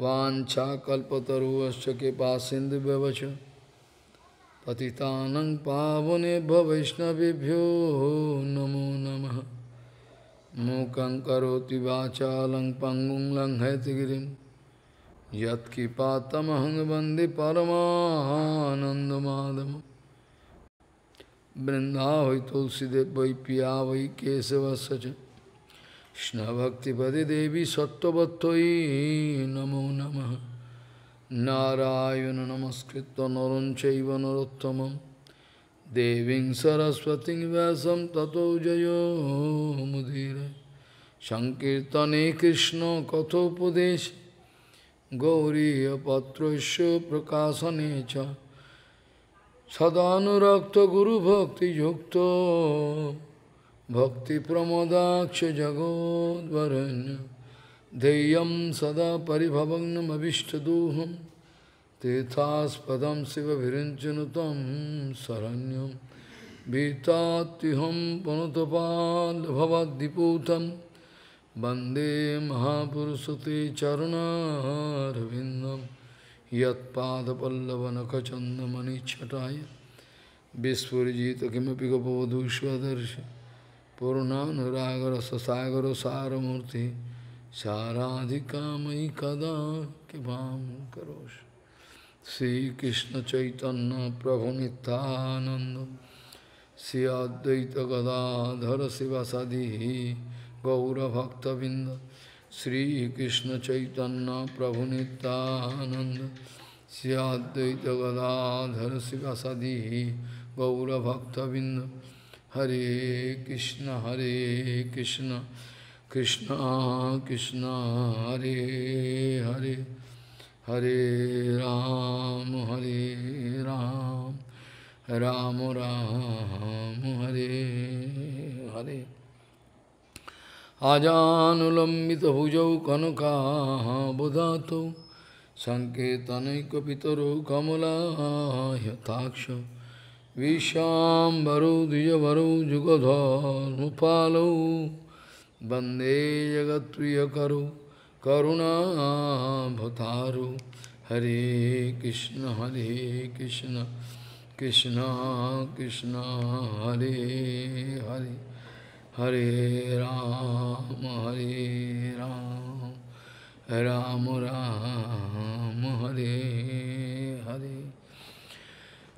वाछा कल्पतरुश्च कृपा सिंधु व्यवच पावने वैष्णवभ्यो नमो नम मूक पंगु वाचालं गिरी लङ्घयतिगिरिं यत्किपातमहं वन्दे परमानन्दमाधवम् वृन्दा वै तुलसीदेव वै पिया वै केशवस्य Krishna Bhakti Padi Devi Sattvattoi Namo Namah Narayana Namaskritta Naranchaiva Narottamam Deving Saraswati Vyasam Tato Jayo Mudira Sankirtane Krishna Kathopadesh Gauriya Patrasya Prakasanecha Sadhanurakta Guru Bhakti Yukta भक्तिप्रमोदाक्षजगोद्वरण्य देयं सदा परिभवग्नमभीष्टदोहं तीर्थास्पदं शिवभिरिञ्चनुतं शरण्यं भीतात्युहं पुनतपाद्भवद्दिपूतं वन्दे महापुरुषते चरणारविन्दं यत्पादपल्लवनखचन्दमनिच्छटाय विस्फुरिजित किमपि गपवधूष्वदर्शि पूर्णानुरागर ससागर सारमूर्ति साराधिकामयि कदा किं करोश श्री कृष्ण चैतन्य प्रभु नित्यानंद श्री अद्वैत गदाधर शिवसदि गौरभक्तबिंद श्री कृष्ण चैतन्य प्रभु नित्यानंद श्री अद्वैत Gadadhar शिवसदि गौरभक्तबिंद Hare Krishna, Hare Krishna, Krishna Krishna, Hare Hare, Hare Ram, Hare Ram, Ram Ram, Hare Hare. Ajanulambita bhujau kanaka budato, Sanketanai kapitaro kamala yataksha, Vishambaro Dijavaro Jugadhar Mupalo Bande Jagatriyakaro Karuna Bhataru Hare Krishna Hare Krishna Krishna Krishna Hare Hare Hare Ram Hare Ram Ram Ram Hare Hare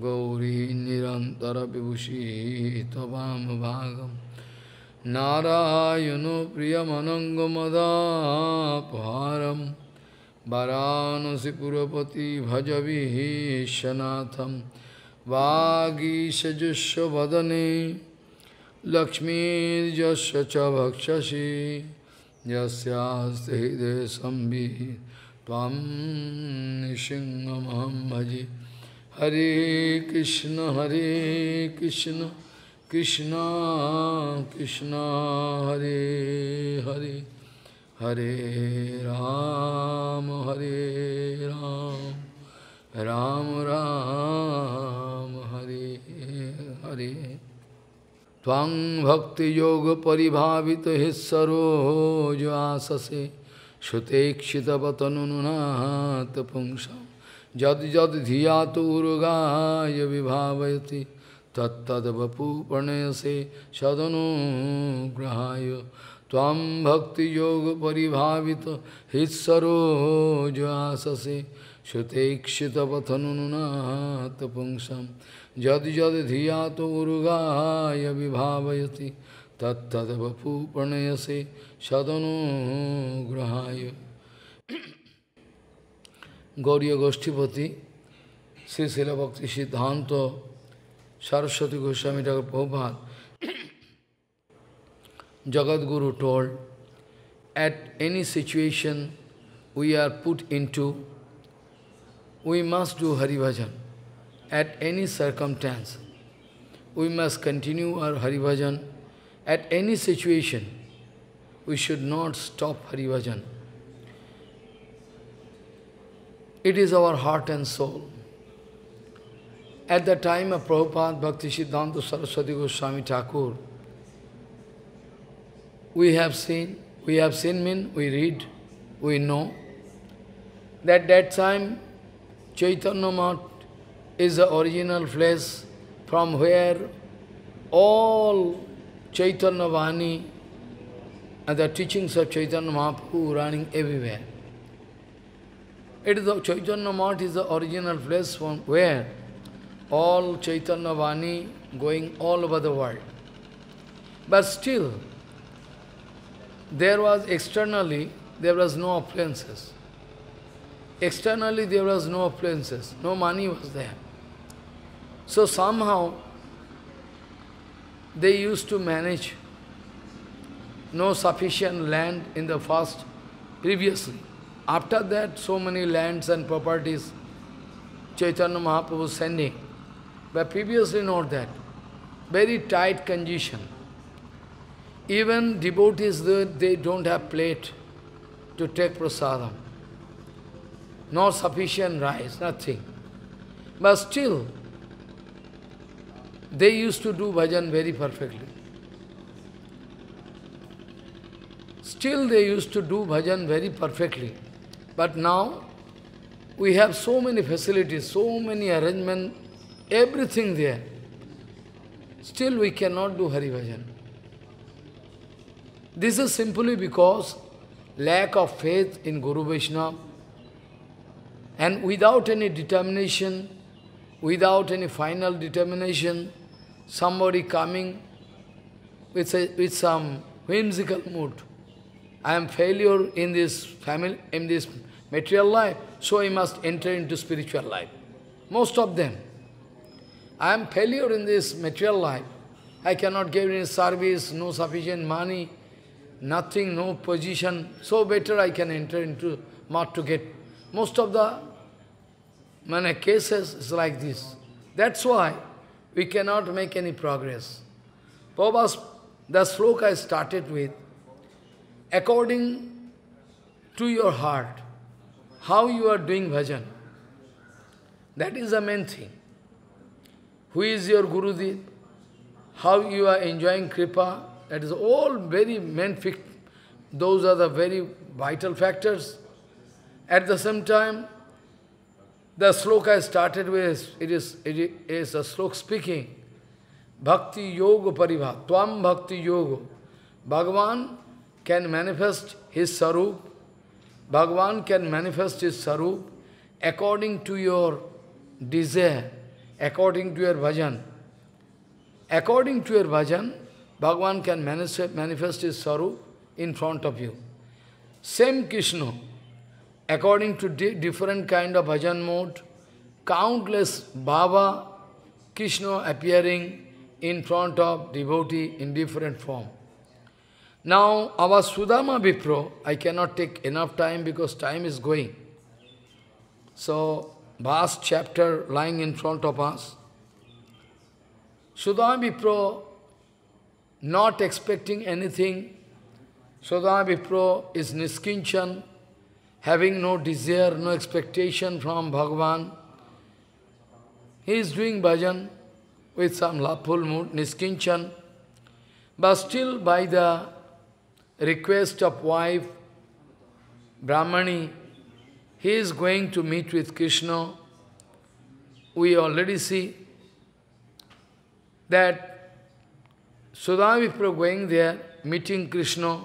Gauri निरंतर निरन्तरविभूषी तवामभागं नारायणो प्रियमनङ्गमदापहारं वाराणसीपुरपति भजविहीशनाथं वागीशजुष्वदने लक्ष्मीर्यस्य च यस्ते यस्यास्ते हृदयसंवि त्वं सिंहमहं भजे Hare Krishna, Hare Krishna, Krishna, Krishna, Hare Hare, Hare Rama, Hare Rama, Rama Rama, Hare Hare. Twang bhakti yoga paribhavita hissaro jasase, shutekshita patanununat pungsam. यद यद धिया तुर्गाय विभावती तत्तवपु प्रणयसे सदनुग्रहाय तां भक्तियोगपरिभावित हित्सरोजआससे श्रुतेक्षितपथनुनाथ पुंसम यद् यद् धिया तुर्गाय विभावयति तत्तद्वपु प्रणयसे सदनुग्रहाय गौरी गोष्ठीपति श्री शिलभक्ति सिद्धांत सरस्वती गोस्वामी ठाकुर प्रभुपाल जगत told at any situation we are put in to we must do हरिभजन at any circumstance we must continue our हरिभजन at any situation we should not stop हरिभजन It is our heart and soul. At the time of Prabhupada Bhakti Siddhanta Saraswati Goswami Thakur, we have seen, we have seen mean, we read, we know, that that time Chaitanya Mahat is the original place from where all Chaitanya Vani and the teachings of Chaitanya Mahaprabhu running everywhere. It is the Chaitanya Math is the original place from where all Chaitanya Vani going all over the world. But still, there was externally, there was no appliances. Externally, there was no appliances. No money was there. So somehow, they used to manage no sufficient land in the first previously. After that, so many lands and properties Chaitanya Mahaprabhu sending. But previously not that. Very tight condition. Even devotees, they don't have plate to take prasadam. No sufficient rice, nothing. But still, they used to do bhajan very perfectly. Still they used to do bhajan very perfectly. But now we have so many facilities, so many arrangements, everything there. Still we cannot do Hari Bhajan. This is simply because lack of faith in Guru Vaishnava and without any determination, without any final determination, somebody coming with, a, with some whimsical mood. I am failure in this family, in this material life, so I must enter into spiritual life. Most of them. I am failure in this material life. I cannot give any service, no sufficient money, nothing, no position. So better I can enter into not to get. Most of the many cases is like this. That's why we cannot make any progress. Prabhupada, the sloka I started with, according to your heart, how you are doing bhajan. That is the main thing. Who is your Gurudev? How you are enjoying Kripa? That is all very main fact. Those are the very vital factors. At the same time, the sloka is started with, it is, it is a sloka speaking, Bhakti Yoga Paribha, Tvam Bhakti Yoga. Bhagavan can manifest his sarup. Bhagavan can manifest his sarup according to your desire, according to your bhajan. According to your bhajan, Bhagavan can manifest, manifest his sarup in front of you. Same Krishna, according to di different kind of bhajan mode, countless Baba, Krishna appearing in front of devotee in different form. Now, our Sudama Vipro, I cannot take enough time because time is going. So, vast chapter lying in front of us. Sudama Vipro, not expecting anything. Sudama Vipro is Niskinchan, having no desire, no expectation from Bhagavan. He is doing bhajan with some laughful mood, Niskinchan. But still by the request of wife, Brahmani, he is going to meet with Krishna. We already see that Sudhavipra going there, meeting Krishna,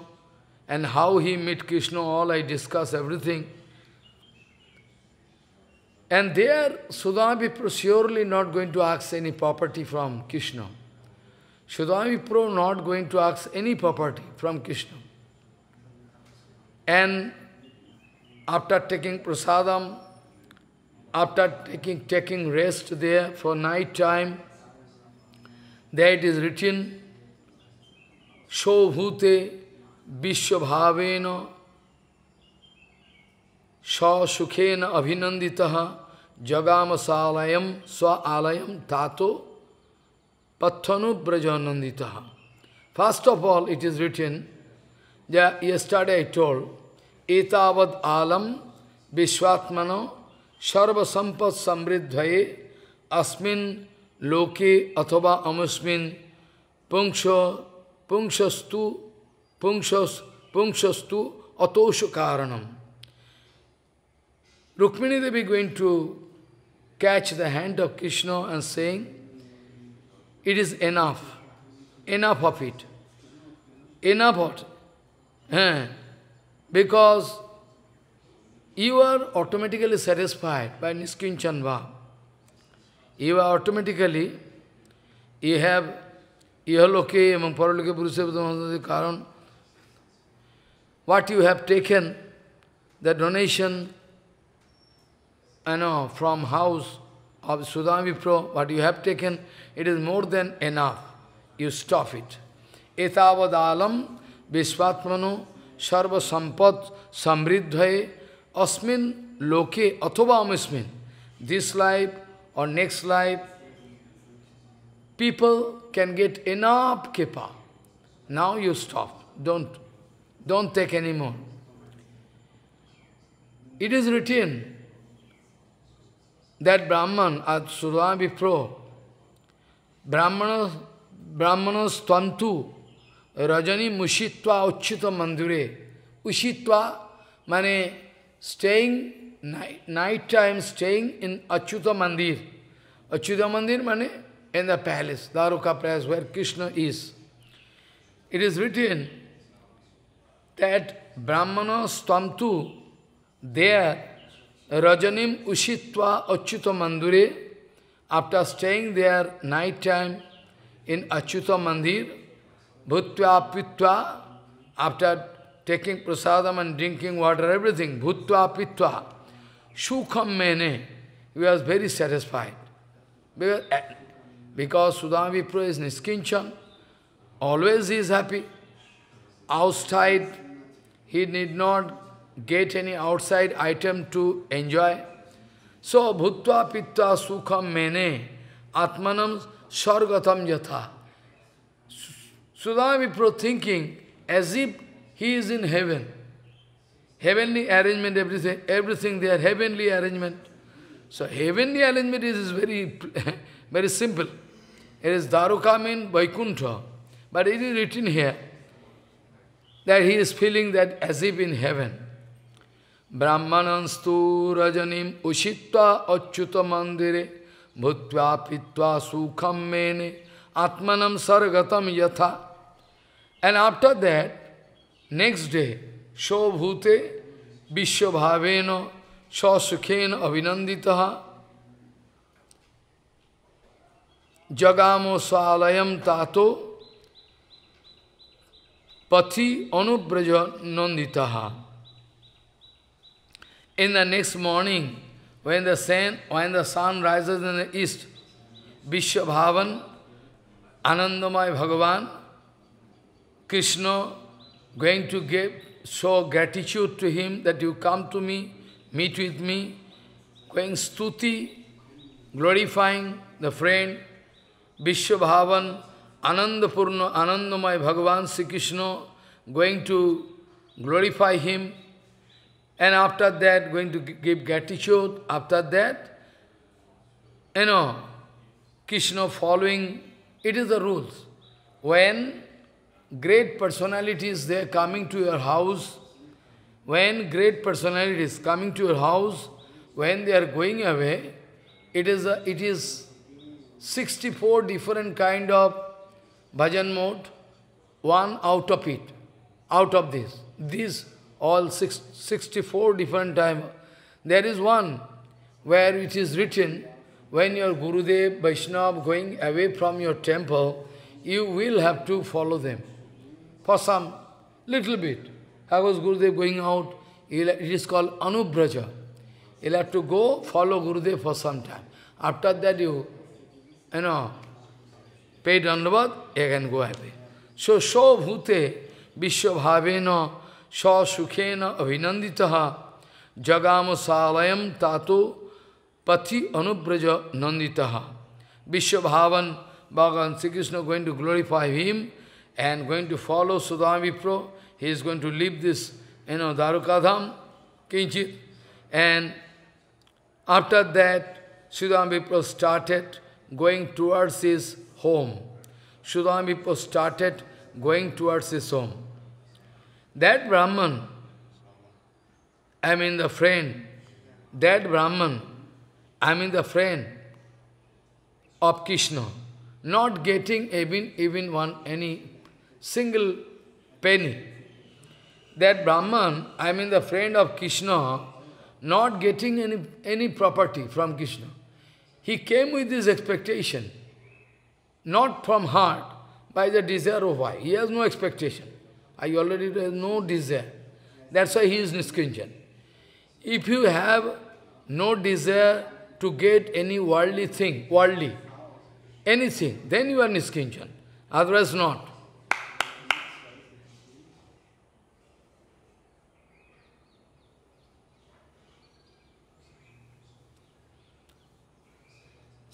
and how he met Krishna, all I discuss everything. And there, Sudhavipra surely not going to ask any property from Krishna. Sudhavipra not going to ask any property from Krishna. And after taking prasadam, after taking, taking rest there for night time, there it is written, Shobhute Vishwabhavena Sasukhena Abhinanditaha Jagamasalayam Saalayam Tato Pathanu Brajananditaha. First of all, it is written, Yeah, yesterday I told, etavad alam vishwatmano sarva Sampat, samridhvaye asmin Loki, athava amusmin punksha punkshastu punkshastu punkshastu atoshu karanam. Rukmini Devi going to catch the hand of Krishna and saying, it is enough, enough of it. Enough of Eh? Because you are automatically satisfied by Niskin Bhav. You are automatically, you have ইহলোকে এবং পরলোকে পুরুষের কারণ what you have taken, the donation, I know, from house of Sudami But what you have taken, it is more than enough. You stop it. Etavad alam विश्वात्मनो सर्व संपद समृद्ध है अस्मिन लोके अथवा अमस्मिन दिस लाइफ और next life people can get enough kepa. Now you stop. Don't, don't take any more. It is written that Brahman at Surami Pro, Brahmanas, Brahmanas Tantu. Rajani Mushitva Uchita Mandure. Ushitva, mane staying night, night time, staying in Achyuta Mandir. Achyuta Mandir, mane in the palace, Daruka palace, where Krishna is. It is written that Brahmana Stamtu, there, Rajanim Ushitva Achyuta Mandure, after staying there night time in Achyuta Mandir, Bhutva Pitva, after taking prasadam and drinking water, everything, Bhutva Pitva, Sukham Mene, he was very satisfied. Because, because Sudama Vipra is Niskinchan, always he is happy. Outside, he need not get any outside item to enjoy. So, Bhutva Pitva Sukham Mene, Atmanam Sargatam Yatha. Sudama Vipra thinking as if he is in heaven. Heavenly arrangement, everything, everything there, heavenly arrangement. So heavenly arrangement is, is very, very simple. It is Daruka means Vaikuntha. But it is written here that he is feeling that as if in heaven. Brahmananstu rajanim ushitva achyuta mandire bhutva pitva sukham mene atmanam sargatam yatha and after that, next day, Shobhute Vishwabhavena Sasukhena Avinanditaha Jagamo Salayam Tato Pati Anubraja Nanditaha. In the next morning, when the sun, when the sun rises in the east, Vishwabhavan, Anandamay Bhagavan, Krishna going to give, show gratitude to him that you come to me, meet with me, going stuti, glorifying the friend, Vishwabhavan, Anandapurna, Anandamai Bhagavan Sri Krishna, going to glorify him, and after that going to give gratitude, after that, you know, Krishna following, it is the rules. When great personalities, they are coming to your house. When great personalities coming to your house, when they are going away, it is, a, it is 64 different kind of bhajan mode, one out of it, out of this. These all six, 64 different time. There is one where it is written, when your Gurudev, Vaishnava going away from your temple, you will have to follow them for some little bit. Suppose Gurudev going out, it is called Anubraja. You'll have to go follow Gurudev for some time. After that you, you know, pay Dandavad, you can go away. So, so bhute vishwabhavena sa sukhena abhinanditaha jagama salayam tato pati anubraja nanditaha. Vishwabhavan, Bhagavan Sri Krishna going to glorify him and going to follow Sudhamipro. He is going to leave this, you know, Darukadham, Kinchit. And after that, Sudhamipro started going towards his home. Sudhamipro started going towards his home. That Brahman, I mean the friend, that Brahman, I mean the friend of Krishna, not getting even, even one, any single penny. That Brahman, I mean the friend of Krishna, not getting any, any property from Krishna. He came with this expectation, not from heart, by the desire of why. He has no expectation. I already have no desire. That's why he is Niskinjan. If you have no desire to get any worldly thing, worldly, anything, then you are Niskinjan. Otherwise not.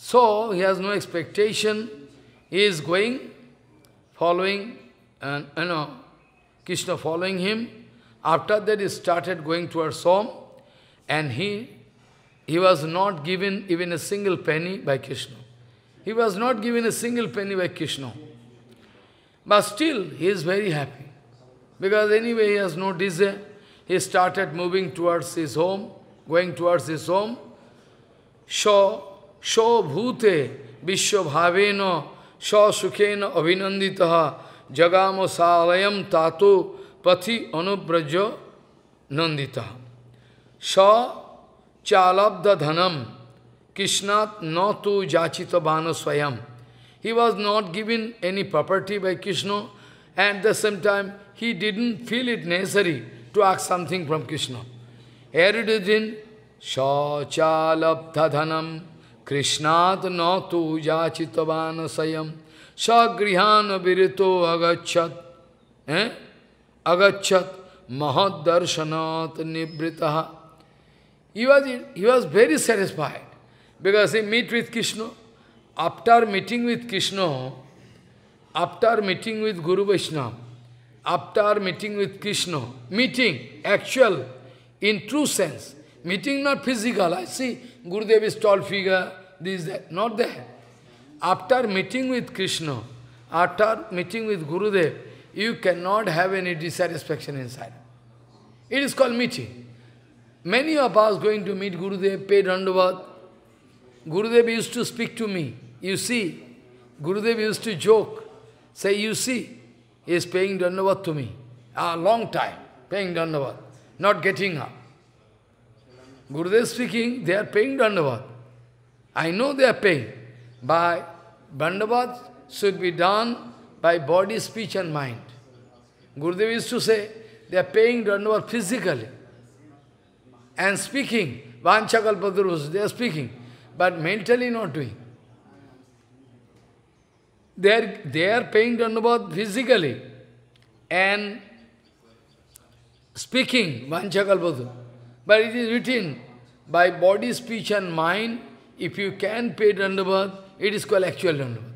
So he has no expectation. He is going, following, and you know, Krishna following him. After that, he started going towards home, and he he was not given even a single penny by Krishna. He was not given a single penny by Krishna. But still, he is very happy. Because anyway, he has no desire. He started moving towards his home, going towards his home. So, Shobhute Vishwabhaveno Sasukhena Abhinanditaha Jagamo Salayam Tato Pati Anubraja Nandita Sa Chalabda Dhanam Krishnat Natu Jachita Bhana Swayam. He was not given any property by Krishna and at the same time he didn't feel it necessary to ask something from Krishna. Here it is in Sa Chalabda Dhanam कृष्णात न तो याचितवान स्वयं सगृहान विरतो अगछत हैं अगछत महदर्शनात् निवृत he was, he was very satisfied because he meet with Krishna. After meeting with Krishna, after meeting with Guru Vaishnava, after meeting with Krishna, meeting, actual, in true sense, Meeting not physical. I see Gurudev is tall figure, this, that. Not there. After meeting with Krishna, after meeting with Gurudev, you cannot have any dissatisfaction inside. It is called meeting. Many of us going to meet Gurudev, pay Dandavat. Gurudev used to speak to me. You see, Gurudev used to joke. Say, you see, he is paying Dandavat to me. A long time, paying Dandavat, not getting up. Gurudev speaking, they are paying Dandavat. I know they are paying. By Dandavat should be done by body, speech and mind. Gurudev used to say, they are paying Dandavat physically. And speaking, Vanchakalpadurus, they are speaking, but mentally not doing. They are, they are paying Dandavat physically and speaking, Vanchakalpadurus. But it is written, by body, speech and mind, if you can pay Dandavat, it is called actual Dandavat.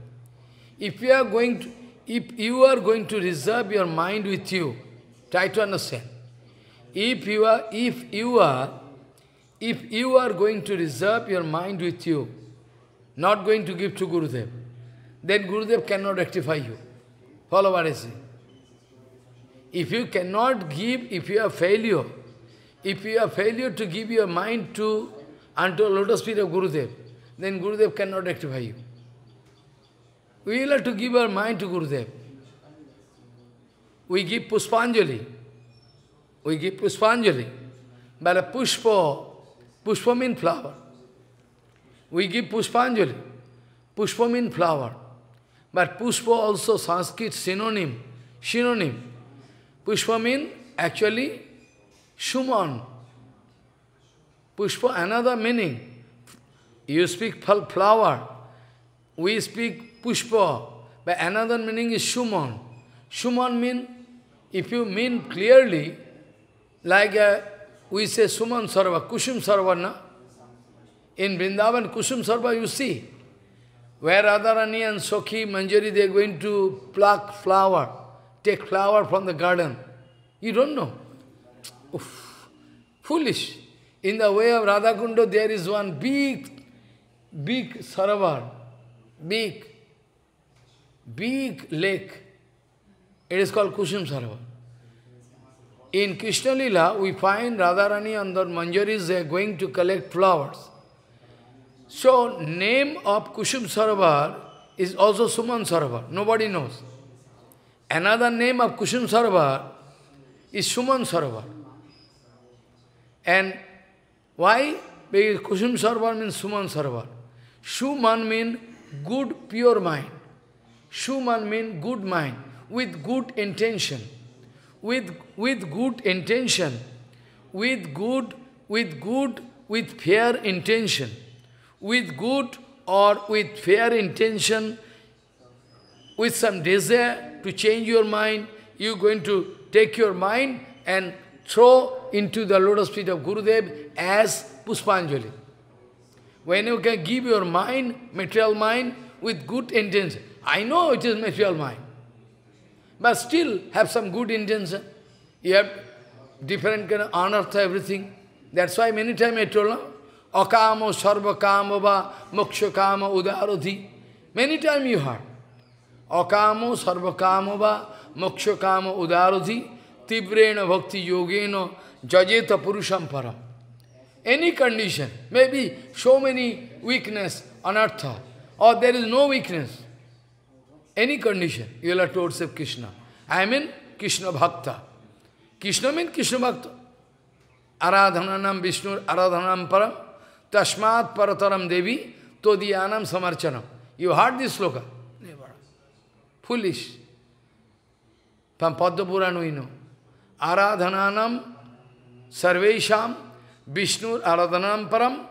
If you are going to, if you are going to reserve your mind with you, try to understand. If you are, if you are, if you are going to reserve your mind with you, not going to give to Gurudev, then Gurudev cannot rectify you. Follow what I say. If you cannot give, if you are failure, if you are failure to give your mind to unto lotus feet of Gurudev, then Gurudev cannot rectify you. We will have to give our mind to Gurudev. We give Puspanjali. We give Puspanjali. But a Pushpa, Pushpa means flower. We give Pushpanjali. Pushpa means flower. But Pushpa also Sanskrit synonym. Synonym. Pushpa means actually Shuman, Pushpa, another meaning. You speak flower. We speak pushpa. But another meaning is Shuman. Shuman means, if you mean clearly, like a, uh, we say Suman Sarva, Kushum Sarva, na? In Vrindavan, kushum Sarva, you see, where Radharani and Sokhi, Manjari, they are going to pluck flower, take flower from the garden. You don't know. Oof, foolish. In the way of Radhakundo, there is one big, big Sarovar, big, big lake. It is called Kushum Sarovar. In Krishna Lila, we find Radharani and the Manjaris, they are going to collect flowers. So, name of Kushum Sarovar is also Suman Sarovar. Nobody knows. Another name of Kushum Sarovar is Suman Sarovar. And why? Because Kusum Sarvar means Suman Sarvar. Suman means good, pure mind. Suman means good mind, with good intention. With, with good intention, with good, with good, with fair intention. With good or with fair intention, with some desire to change your mind, you're going to take your mind and throw into the lotus feet of Gurudev as Puspanjali. When you can give your mind, material mind, with good intention. I know it is material mind. But still have some good intention. You have different kind of unearth everything. That's why many times I told them, Akamo, Sarva Kamo, Va, Moksha Kamo, Udarodhi. Many times you heard. Akamo, Sarva Kamo, Va, Moksha Kamo, Udarodhi, Tibrena Bhakti Yogena, jajeta purusham param. Any condition, maybe so many weakness, anartha, or there is no weakness. Any condition, you will have to accept Krishna. I mean Krishna Bhakta. Krishna means Krishna Bhakta. Aradhananam Vishnu, Aradhanam Param, Tashmat Parataram Devi, Todiyanam Samarchanam. You heard this sloka? Foolish. From Paddha Purana we know. Aradhananam sarvesham Vishnu aradhanam param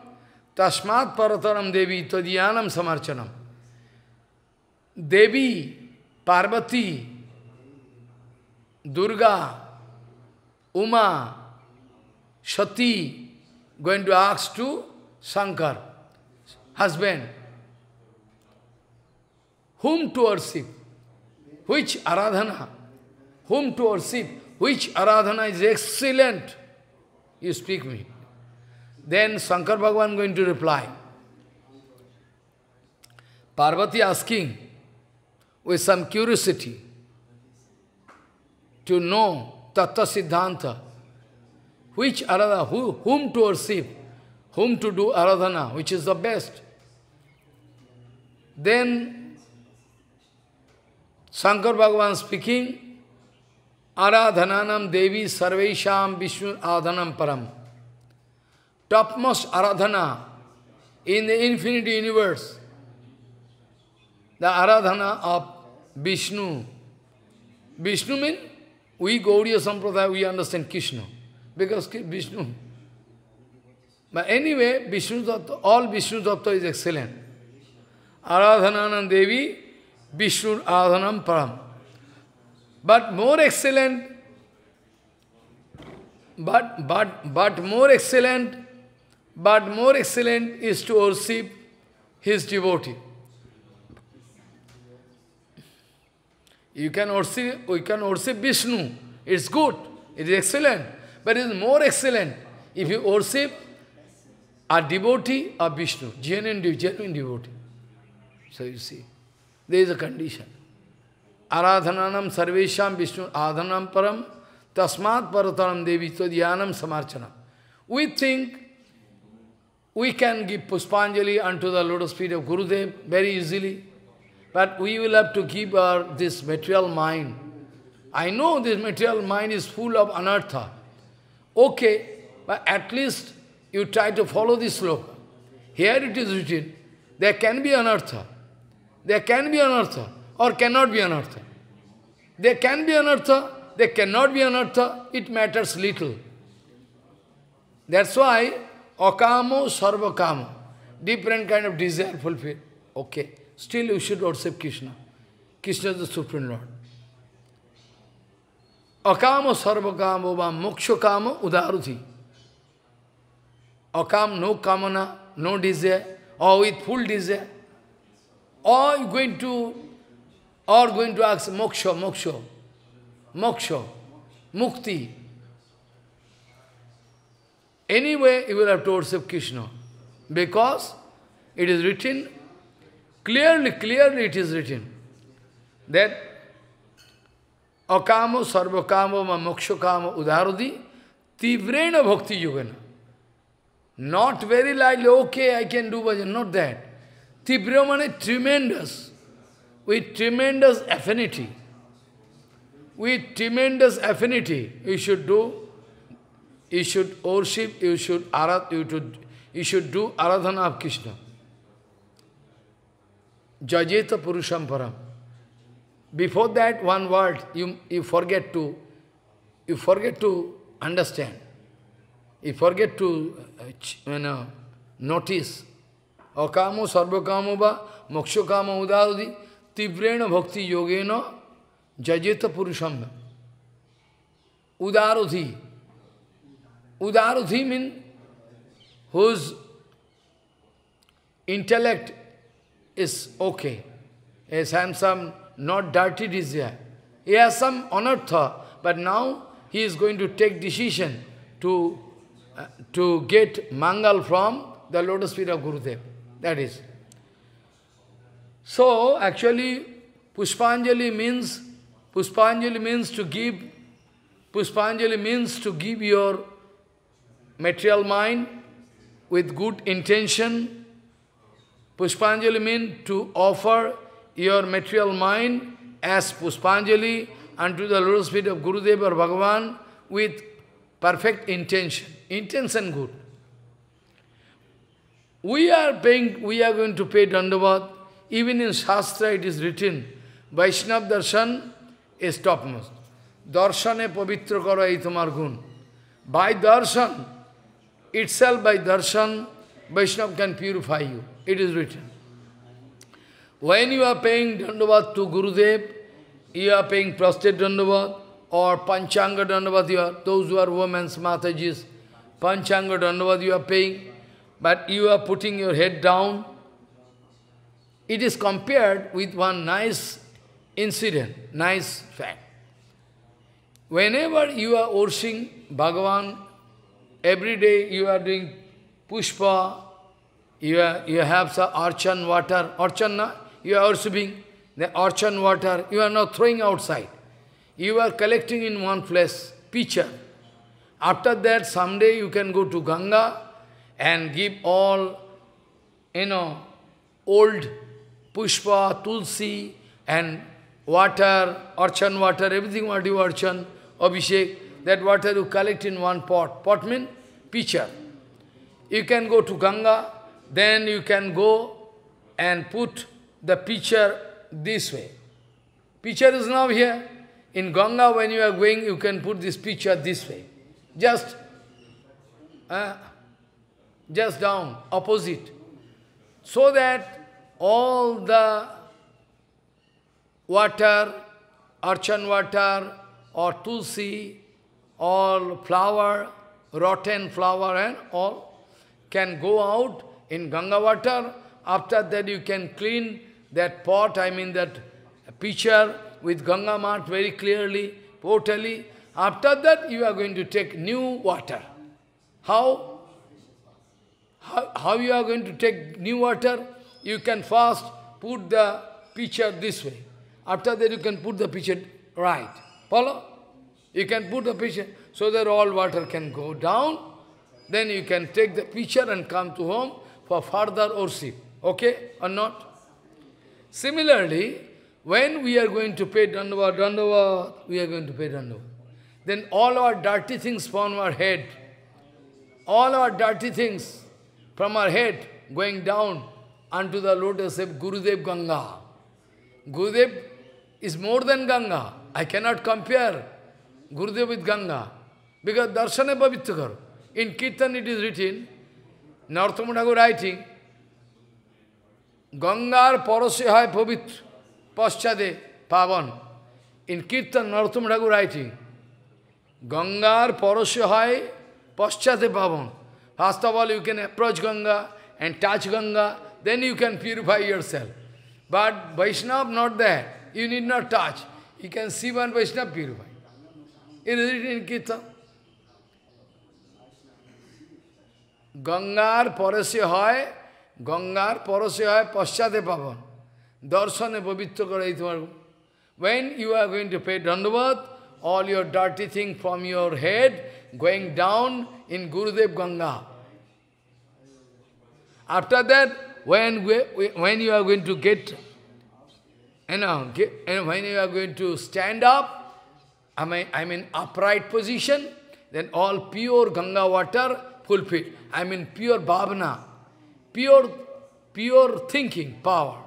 tasmat parataram devi tadyanam samarchanam. Devi, Parvati, Durga, Uma, Shati, going to ask to Shankar, husband, whom to worship, which aradhana, whom to worship, which aradhana is excellent. You speak me. Then Shankar Bhagavan going to reply. Parvati asking with some curiosity to know Tattva Siddhanta, which Aradha, who, whom to worship, whom to do Aradhana, which is the best. Then Shankar Bhagavan speaking, Aradhananam Devi Sarvesham Vishnu Adhanam Param. Topmost Aradhana in the infinite universe, the Aradhana of Vishnu. Vishnu means we Gauriya Sampradaya, we understand Krishna. Because Vishnu. But anyway, Vishnu Datta, all Vishnu Datta is excellent. Aradhananam Devi, Vishnu Adhanam Param. But more excellent, but, but, but more excellent, but more excellent is to worship his devotee. You can worship, you can worship Vishnu. It's good, it is excellent, but it is more excellent if you worship a devotee of Vishnu, genuine, genuine devotee. So you see, there is a condition. आराधनानम सर्वेशम Vishnu आधनम Param tasmat Parataram devi todyanam samarchanam. We think we can give Puspanjali unto the lotus feet of Gurudev very easily, but we will have to give our this material mind. I know this material mind is full of anartha. Okay, but at least you try to follow this sloka. Here it is written, there can be anartha. There can be anartha or cannot be anartha. They can be anartha, they cannot be anartha, it matters little. That's why akamo, sarvakamo, different kind of desire fulfilled. Okay, still you should worship Krishna. Krishna is the Supreme Lord. Akamo, sarvakamo, va moksha kamo, udaruti. Akam, no kamana, no desire, or with full desire. Or going to or going to ask moksha, moksha, moksha, mukti. Anyway, you will have to worship Krishna because it is written, clearly, clearly it is written that akamo sarvakamo ma kamo udharudi tivrena bhakti yogena. Not very lightly, okay, I can do bhajan, not that. Tibra means tremendous with tremendous affinity. With tremendous affinity, you should do, you should worship, you should arat, you should, you should do aradhana of Krishna. Jajeta Purusham Param. Before that one word, you, you forget to, you forget to understand. You forget to uh, you know, notice. Okamo, sarvakamo ba, moksha kama तीव्रेण bhakti yogena जजेत पुरुषम उदारुधि Udaruthi means whose intellect is okay. Yes, I am some not dirty desire. He has some anartha, but now he is going to take decision to, uh, to get mangal from the lotus feet of Gurudev. That is. So, actually, Pushpanjali means, Pushpanjali means to give, Pushpanjali means to give your material mind with good intention. Pushpanjali means to offer your material mind as Pushpanjali unto the lotus feet of Gurudev or Bhagavan with perfect intention. Intention good. We are paying, we are going to pay Dandavat even in Shastra it is written, Vaishnav darshan is topmost. Darshan pavitra karo itamar gun. By darshan, itself by darshan, Vaishnav can purify you. It is written. When you are paying dandavat to Gurudev, you are paying prostrate dandavat or panchanga dandavat, you are, those who are women's matajis, panchanga dandavat you are paying, but you are putting your head down, it is compared with one nice incident, nice fact. Whenever you are worshipping Bhagavan, every day you are doing pushpa, you, are, you have the archan water, archan, you are worshipping the archan water, you are not throwing outside. You are collecting in one place, pitcher. After that, someday you can go to Ganga and give all, you know, old pushpa, tulsi, and water, archan water, everything what you archan, abhishek, that water you collect in one pot. Pot means pitcher. You can go to Ganga, then you can go and put the pitcher this way. Pitcher is now here. In Ganga, when you are going, you can put this pitcher this way. Just, uh, just down, opposite. So that all the water, archan water, or tulsi, or flower, rotten flower and all can go out in Ganga water. After that you can clean that pot, I mean that pitcher with Ganga Mart very clearly, totally. After that you are going to take new water. How? How, how you are going to take new water? you can first put the picture this way. After that you can put the picture right. Follow? You can put the picture so that all water can go down. Then you can take the picture and come to home for further worship. Okay or not? Similarly, when we are going to pay Dandava, Dandava, we are going to pay Dandava. Then all our dirty things from our head, all our dirty things from our head going down, unto the lotus of Gurudev Ganga. Gurudev is more than Ganga. I cannot compare Gurudev with Ganga. Because Darshana Bhavityakar, in Kirtan it is written, Narthamadagur writing, Gangar parasya hai pavitra, paschade pavan. In Kirtan, Narthamadagur writing, Gangar parasya hai paschade pavan. First of all, you can approach Ganga and touch Ganga then you can purify yourself. But Vaishnava, not there. You need not touch. You can see one Vaishnava purify. It is written in Gita. গঙ্গার পরশে হয় গঙ্গার পরশে হয় পশ্চাতে পাবন দর্শনে পবিত্র করে when you are going to pay dandavat all your dirty thing from your head going down in gurudev ganga after that when, we, when you are going to get, you know, get, and when you are going to stand up, I mean, I'm in upright position, then all pure Ganga water fulfilled. I mean pure bhavana, pure, pure thinking power.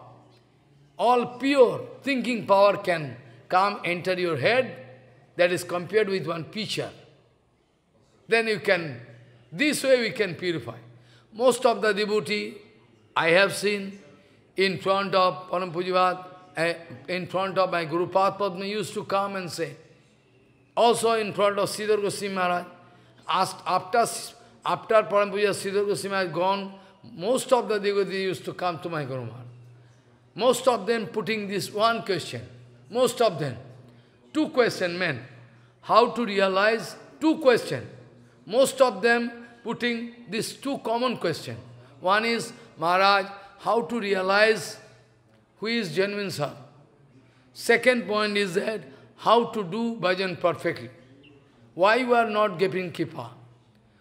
All pure thinking power can come, enter your head, that is compared with one picture. Then you can, this way we can purify. Most of the devotee, I have seen in front of Param Pujivat, eh, in front of my Guru Padma used to come and say, also in front of Siddhar Goswami Maharaj, asked after, after Param Puja Siddhar Goswami Maharaj gone, most of the devotees used to come to my Guru Maharaj. Most of them putting this one question, most of them, two question men, how to realize two question. Most of them putting this two common question. One is, Maharaj, how to realize who is genuine servant. Second point is that, how to do bhajan perfectly. Why you are not getting kippa?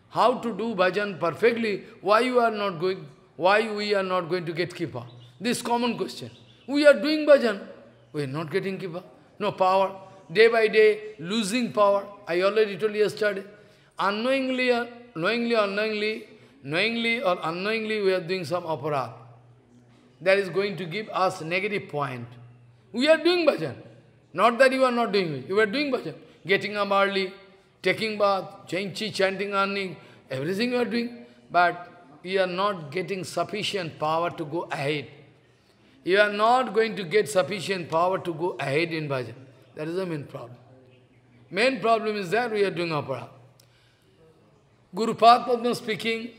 How to do bhajan perfectly? Why you are not going, why we are not going to get kippa? This common question. We are doing bhajan, we are not getting kippa. No power. Day by day, losing power. I already told you yesterday. Unknowingly, knowingly, unknowingly, knowingly or unknowingly we are doing some aparat. That is going to give us negative point. We are doing bhajan. Not that you are not doing it. You are doing bhajan. Getting up early, taking bath, chanting, chanting earning, everything you are doing. But you are not getting sufficient power to go ahead. You are not going to get sufficient power to go ahead in bhajan. That is the main problem. Main problem is that we are doing aparat. Guru Padma speaking,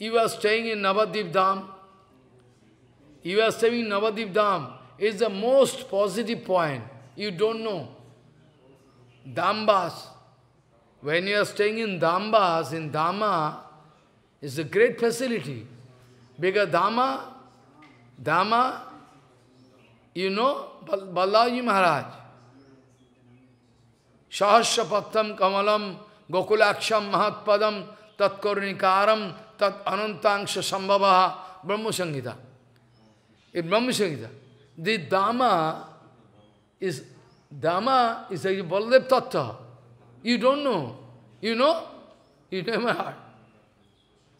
you are staying in Navadip Dham. You are staying in Navadip Dham. It's the most positive point. You don't know. Dhambas. When you are staying in Dhambas, in Dhamma, it's a great facility. Because Dhamma, Dhamma, you know, Balaji Maharaj. Sahasrapatham kamalam gokulaksham mahatpadam tatkarunikaram tat anantangsha sambhavaha Brahma Sangita. In Brahma Sangita, the Dhamma is Dhamma is like Baladev Tattva. You don't know. You know? You never heard.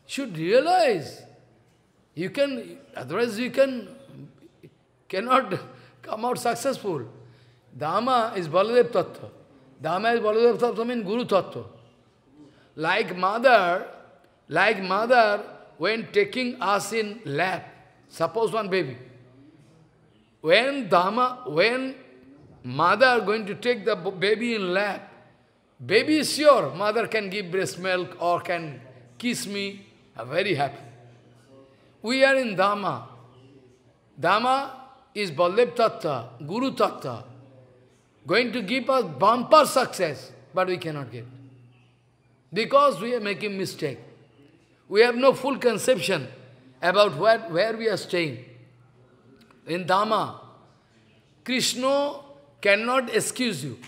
Should realize. You can, otherwise you can, cannot come out successful. Dhamma is Baladev Tattva. Dhamma is Baladev Tattva means Guru Tattva. Like mother, Like mother, when taking us in lap, suppose one baby, when Dhamma, when mother going to take the baby in lap, baby is sure, mother can give breast milk or can kiss me, I'm very happy. We are in Dhamma. Dhamma is Baldev Tattva, Guru Tattva, going to give us bumper success, but we cannot get. Because we are making mistake. We have no full conception about where, where we are staying. In Dhamma, Krishna cannot excuse you.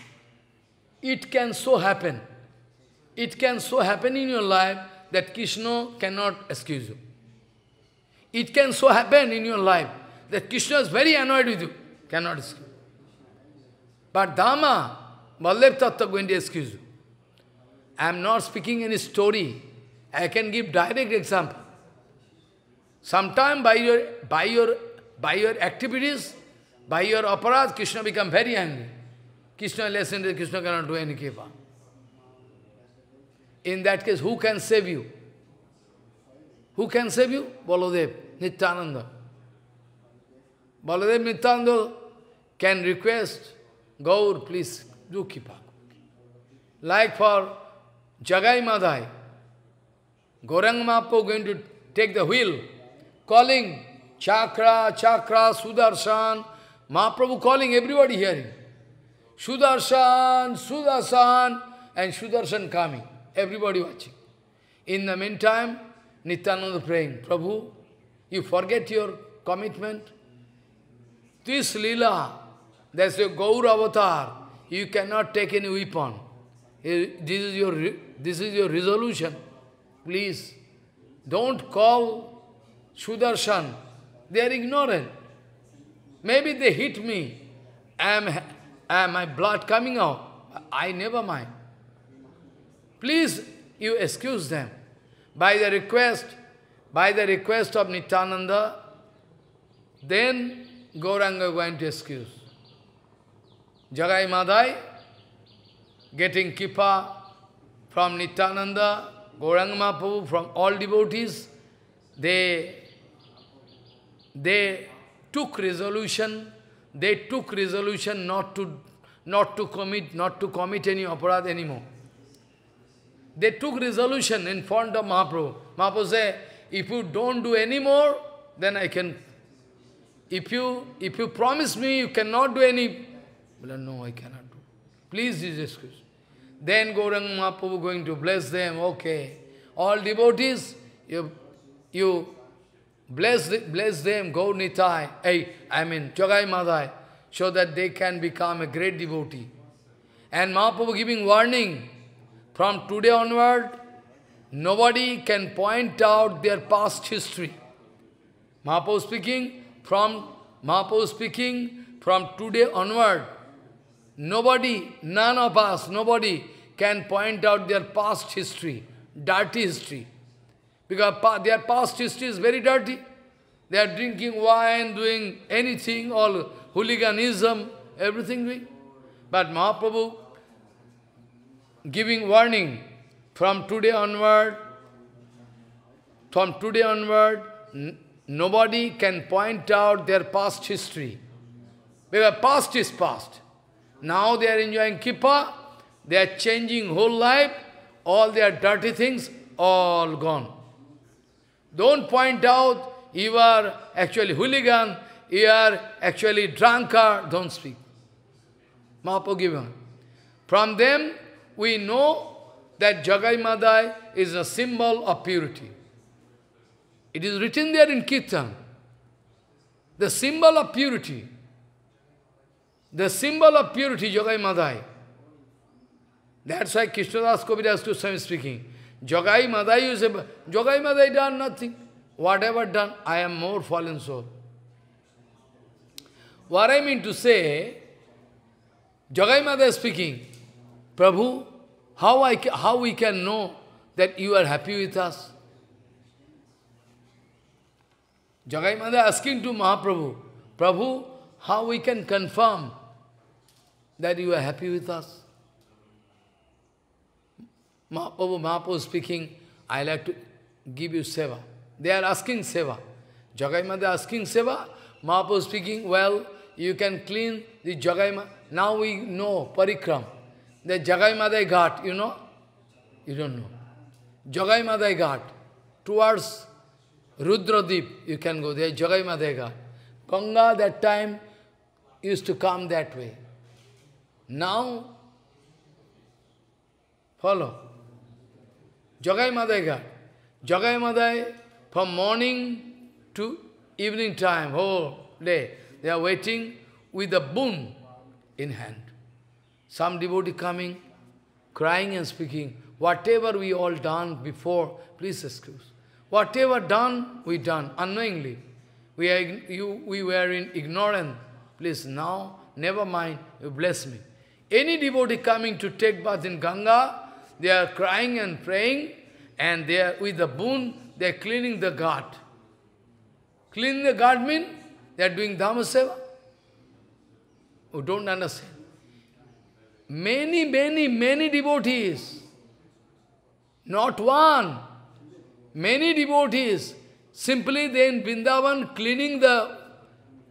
It can so happen. It can so happen in your life that Krishna cannot excuse you. It can so happen in your life that Krishna is very annoyed with you, cannot excuse you. But Dhamma, Vallabh Tattva going to excuse you. I am not speaking any story. I can give direct example. Sometime by your, by your, by your activities, by your aparas, Krishna become very angry. Krishna lesson is Krishna cannot do any kiva. In that case, who can save you? Who can save you? Baladev, Nityananda. Baladev Nityananda can request, Gaur, please do kipa. Like for Jagai Madhai. Gorang Mahaprabhu going to take the wheel, calling Chakra, Chakra, Sudarshan. Mahaprabhu calling, everybody here. Sudarshan, Sudarshan, and Sudarshan coming. Everybody watching. In the meantime, Nityananda praying, Prabhu, you forget your commitment. This lila, that's your Gaur avatar, you cannot take any weapon. This is your, this is your resolution. Please, don't call Sudarshan. They are ignorant. Maybe they hit me. am, am my blood coming out. I never mind. Please, you excuse them. By the request, by the request of Nityananda, then Gauranga going to excuse. Jagai Madai, getting kippa from Nityananda, Gauranga Mahaprabhu, from all devotees, they, they took resolution, they took resolution not to, not to commit, not to commit any aparad anymore. They took resolution in front of Mahaprabhu. Mahaprabhu said, if you don't do any more, then I can. If you, if you promise me you cannot do any, no, I cannot do. Please, Jesus Christ. Then Gauranga Mahaprabhu going to bless them, okay. All devotees, you, you bless, bless them, Gaur Nitai, I, I mean Chagai Madai, so that they can become a great devotee. And Mahaprabhu giving warning, from today onward, nobody can point out their past history. Mahaprabhu speaking, from Mahaprabhu speaking, from today onward, nobody, none of us, nobody can point out their past history, dirty history. Because pa their past history is very dirty. They are drinking wine, doing anything, all hooliganism, everything But Mahaprabhu giving warning, from today onward, from today onward, nobody can point out their past history. Because past is past. Now they are enjoying kippa, they are changing whole life, all their dirty things, all gone. Don't point out you are actually hooligan, you are actually drunkard, don't speak. Mahaprabhu From them, we know that Jagai Madai is a symbol of purity. It is written there in Kirtan. The symbol of purity. The symbol of purity, Jagai Madai. That's why Krishnadas Kaviraj Goswami is speaking. Jogai Madai, you say, Jogai Madai done nothing. Whatever done, I am more fallen soul. What I mean to say, Jogai Madai speaking, Prabhu, how, I, how we can know that you are happy with us? Jagai Mada asking to Mahaprabhu, Prabhu, how we can confirm that you are happy with us? Mahaprabhu, Mahaprabhu speaking, I like to give you seva. They are asking seva. Jagaima, they are asking seva. Mahaprabhu speaking, well, you can clean the Jagaima. Now we know parikram. The jagaima they got. you know? You don't know. Jagaima they got. towards Rudradip, you can go there, they got. Ganga that time used to come that way. Now, follow. Jagai Madai Ghat. Jagai Madai, from morning to evening time, whole day, they are waiting with a boon in hand. Some devotee coming, crying and speaking, whatever we all done before, please excuse. Whatever done, we done, unknowingly. We, are, you, we were in ignorance. Please, now, never mind, you bless me. Any devotee coming to take bath in Ganga, they are crying and praying, and they are with the boon, they are cleaning the gut. Cleaning the gut means they are doing Dhamma Seva. Who don't understand. Many, many, many devotees, not one, many devotees, simply they in Vrindavan cleaning the,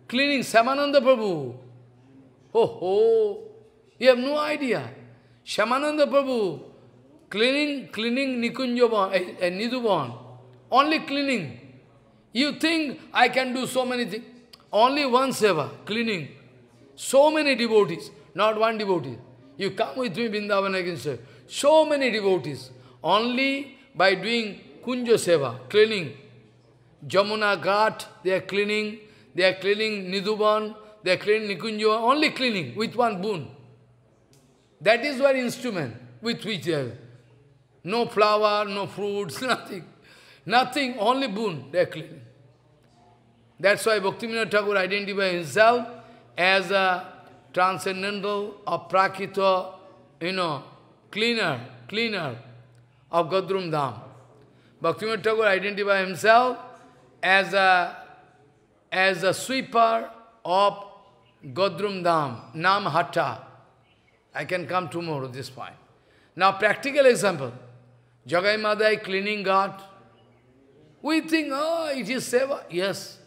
cleaning Samananda Prabhu. Oh, ho, oh, you have no idea. Shamananda Prabhu, Cleaning, cleaning Nikunjavan, uh, uh, Only cleaning. You think I can do so many things. Only one seva, cleaning. So many devotees, not one devotee. You come with me, Vrindavan, I can say. So many devotees. Only by doing kunja seva, cleaning. Jamuna Ghat, they are cleaning. They are cleaning Niduvan, they are cleaning Nikunjavan. Only cleaning with one boon. That is one instrument with which they are. No flower, no fruits, nothing. Nothing, only boon they are That's why Bhaktivinoda Thakur identified himself as a transcendental or prakita, you know, cleaner, cleaner of Gadrum Dham. Bhaktivinoda Thakur identified himself as a, as a sweeper of Godrum Dham, Nam Hatta. I can come tomorrow, this point. Now, practical example. Jagai Madai cleaning God. We think, oh, it is seva. Yes.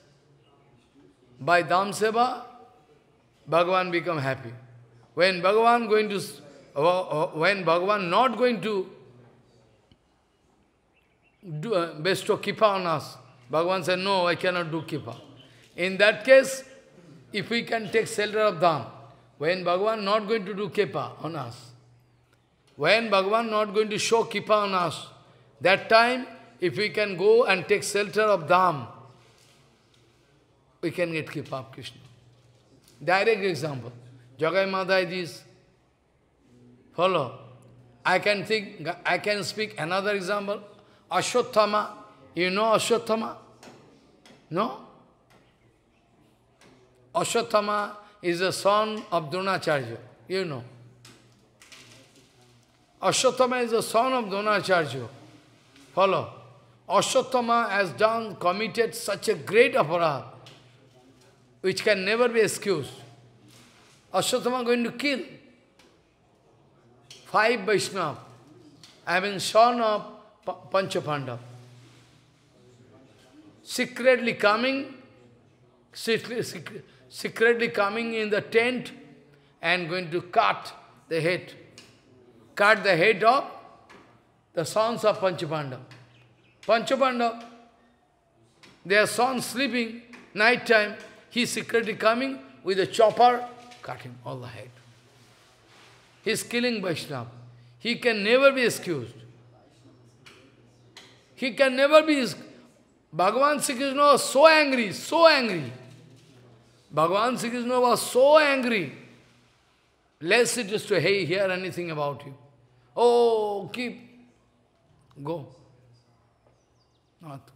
By Dham Seva, Bhagavan become happy. When Bhagavan going to, uh, uh, when Bhagavan not going to do, uh, bestow kippa on us, Bhagavan said, no, I cannot do kippa. In that case, if we can take shelter of Dham, when Bhagavan not going to do kippa on us, when Bhagavan not going to show Kippa on us, that time, if we can go and take shelter of Dham, we can get Kippa of Krishna. Direct example. Jagai Madai Follow. I can think I can speak another example. Ashwatthama. You know Ashwatthama? No? Ashwatthama is the son of Dronacharya. You know. Ashwatthama is the son of Dronacharya. Follow. Ashwatthama has done, committed such a great aparad, which can never be excused. Ashwatthama going to kill five Vaishnava, having son of Panchapanda. Secretly coming, secretly coming in the tent and going to cut the head cut the head of the sons of Panchapandav. Panchapandav, their son sleeping, night time, he secretly coming with a chopper, cut him all the head. He is killing Vaishnava. He can never be excused. He can never be excused. Bhagavan Sikhisna was so angry, so angry. Bhagavan Sikhisna was so angry. Lest it is to hey, hear anything about you. Oh, keep. Go. Not.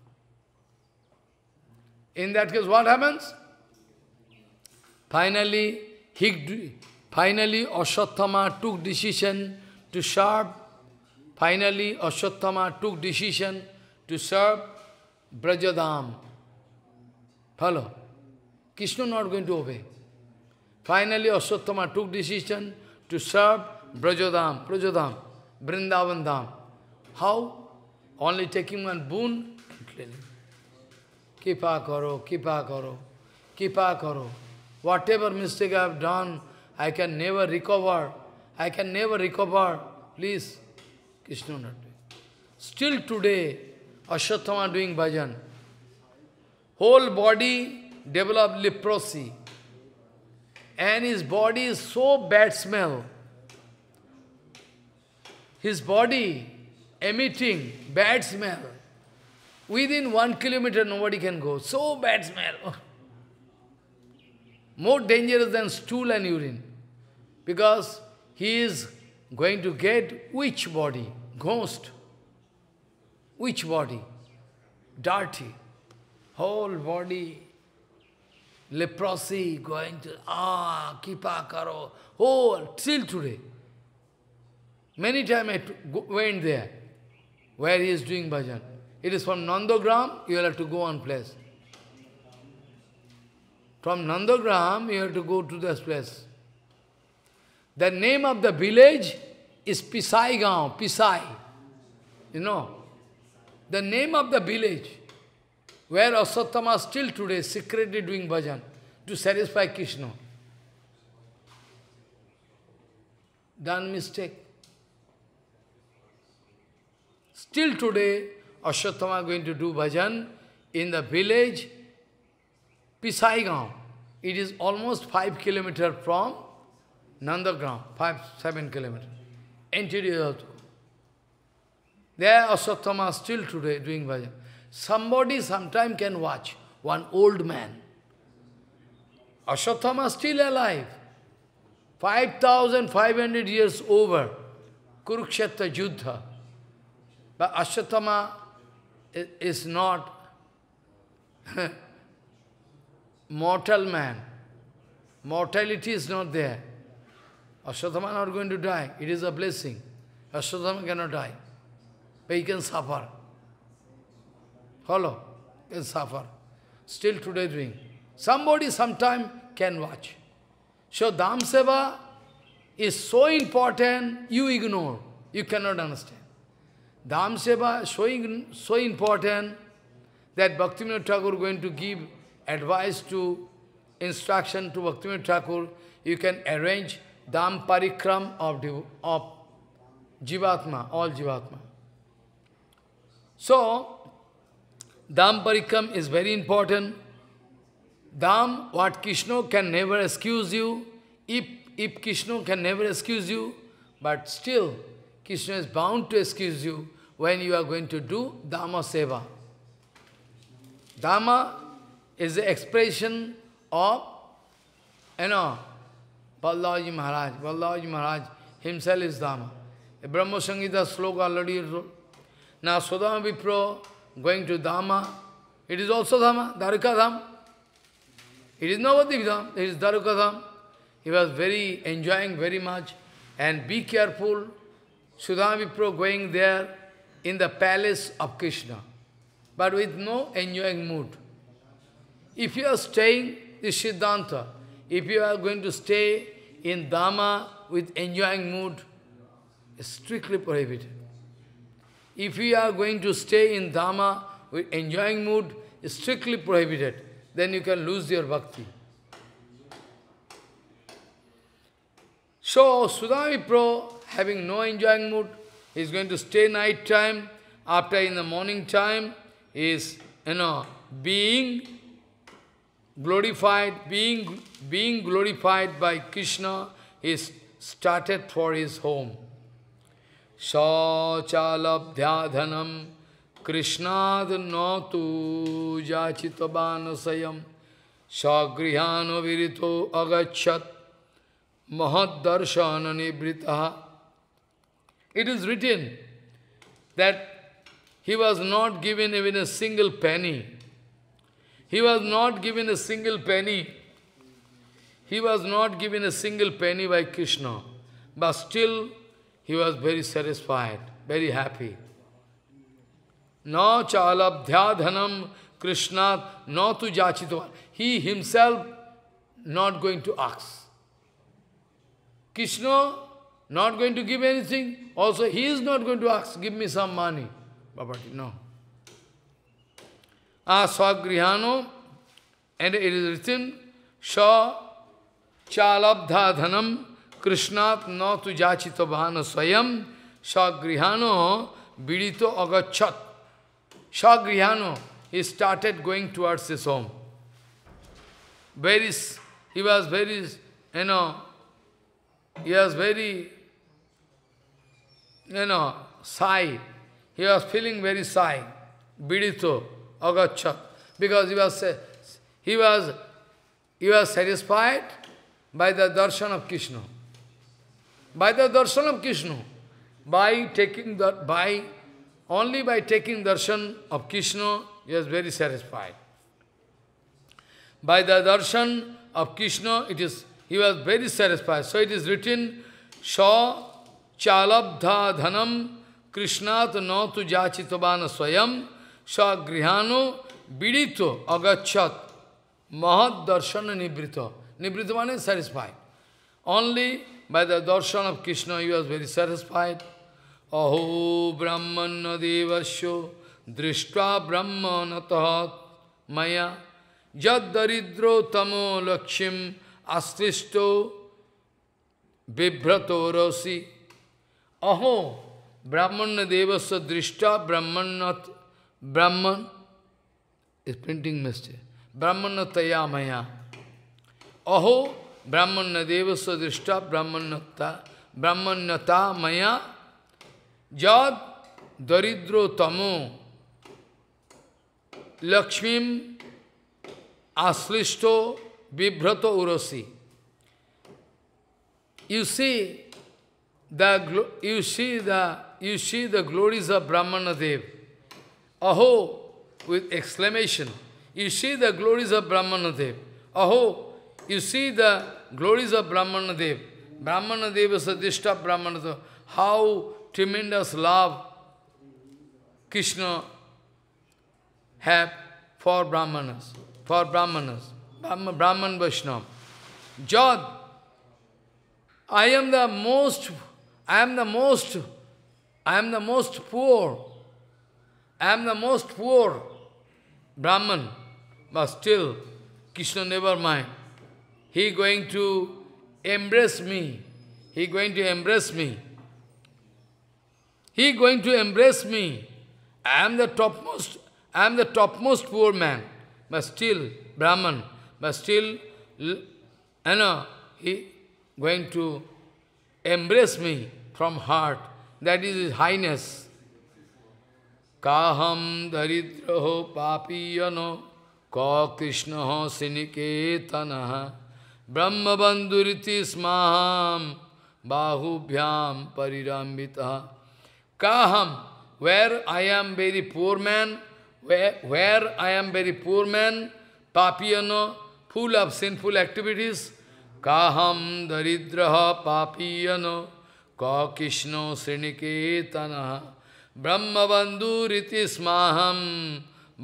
In that case, what happens? Finally, he, finally Ashwatthama took decision to serve. Finally, Ashwatthama took decision to serve Brajadam. Follow? Krishna not going to obey. Finally, Ashwatthama took decision to serve Brajadam. Brajadam. Vrindavan Dham. How? Only taking one boon and cleaning. Kipa karo, kipa karo, kipa karo. Whatever mistake I have done, I can never recover. I can never recover. Please, Krishna not Still today, Ashwatthama doing bhajan. Whole body developed leprosy. And his body is so bad smell his body emitting bad smell. Within one kilometer, nobody can go. So bad smell. More dangerous than stool and urine. Because he is going to get which body? Ghost. Which body? Dirty. Whole body. Leprosy going to, ah, kipa karo. Whole, till today. Many times I went there, where he is doing bhajan. It is from Nandogram, you will have to go one place. From Nandogram, you have to go to this place. The name of the village is Pisai Pisai. You know, the name of the village where Asattama still today secretly doing bhajan to satisfy Krishna. Done mistake. Still today, Ashwatthama going to do bhajan in the village Pisaigaon. It is almost 5 kilometer from Nandagram, 5, 7 kilometer. Interior also. There Ashwatthama still today doing bhajan. Somebody sometime can watch, one old man. Ashwatthama still alive. 5,500 years over, Kurukshetra Juddha. But Ashwatthama is not mortal man. Mortality is not there. Ashwatthama not going to die. It is a blessing. Ashwatthama cannot die. But he can suffer. Follow? He can suffer. Still today doing. Somebody sometime can watch. So Dham Seva is so important, you ignore. You cannot understand. Dham Seva so, in, so important that Bhaktivinoda Thakur going to give advice to, instruction to Bhaktivinoda Thakur. You can arrange Dham Parikram of, of Jivatma, all Jivatma. So, Dham Parikram is very important. Dham, what Krishna can never excuse you, if, if Krishna can never excuse you, but still, Krishna is bound to excuse you when you are going to do Dhamma Seva. Dhamma is the expression of, you know, Pallaji Maharaj. Pallaji Maharaj himself is Dhamma. The Brahma Sangita sloka already told. Now Sodama Vipro going to Dhamma, it is also Dhamma, Dharukadham. It is Navadivdham, it is Dharukadham. He was very enjoying very much. And be careful, Sudama Vipro going there, in the palace of Krishna, but with no enjoying mood. If you are staying, in Siddhanta, if you are going to stay in Dhamma with enjoying mood, strictly prohibited. If you are going to stay in Dhamma with enjoying mood, strictly prohibited. Then you can lose your bhakti. So, Sudami Pro, having no enjoying mood, He's going to stay night time. After in the morning time is, you know, being glorified, being, being glorified by Krishna is started for his home. Sachalabdhyadhanam Krishnad Natu Jachitabanasayam Sagrihano Virito Agachat Mahadarshananibritaha it is written that he was not given even a single penny. He was not given a single penny. He was not given a single penny by Krishna. But still, he was very satisfied, very happy. Na chalabdhyadhanam Krishna na tu jachitva. He himself not going to ask. Krishna not going to give anything. Also, he is not going to ask, give me some money. Babaji. no. Aswagrihano, and it is written, Sha chalabdhadhanam krishnat na tu jachitavana swayam shagrihano vidito agachat. Shagrihano, he started going towards his home. Very, he was very, you know, he was very you know, shy. He was feeling very shy. Bidito, agachat. Because he was, he was, he was satisfied by the darshan of Krishna. By the darshan of Krishna. By taking that, by, only by taking darshan of Krishna, he was very satisfied. By the darshan of Krishna, it is, he was very satisfied. So it is written, Shaw Chalabdha dhanam krishnat natu jachitabana swayam sagrihano vidito agachat mahad darshana nibrito. Nibrito one satisfied. Only by the darshan of Krishna he was very satisfied. Aho brahmana devasyo drishtva brahmanatahat maya jad daridro tamo lakshim astristo bibrato rosi Aho Brahmana Devasya Drishta Brahmanat Brahman is printing mistake. Brahmanataya Maya. Aho Brahmana Devasya Drishta Brahmanata Brahmanata Maya Jad Daridro Tamo Lakshmim Aslishto Vibhrato Urasi. You see, the you see the you see the glories of Brahmanadev. Aho with exclamation. You see the glories of Brahmanadev. Aho, you see the glories of Brahmanadev. Brahmanadev is a Sadhishta Brahmanadev. How tremendous love Krishna have for Brahmanas, for Brahmanas, Brahman, Brahman Vaishnava. Jod, I am the most I am the most, I am the most poor, I am the most poor Brahman, but still Krishna never mind. He going to embrace me. He going to embrace me. He going to embrace me. I am the topmost, I am the topmost poor man, but still Brahman, but still, you know, he going to embrace me from heart. That is His Highness. Kaham daridraho papiyano ka krishnaho siniketanaha brahma banduriti smaham bahubhyam parirambita. Kaham, where I am very poor man, where, where I am very poor man, papiyano, full of sinful activities, kaham daridraha papiyano, क कृष्ण श्रीनिकेतन ब्रह्मबंधुरी बंधुरी स्महम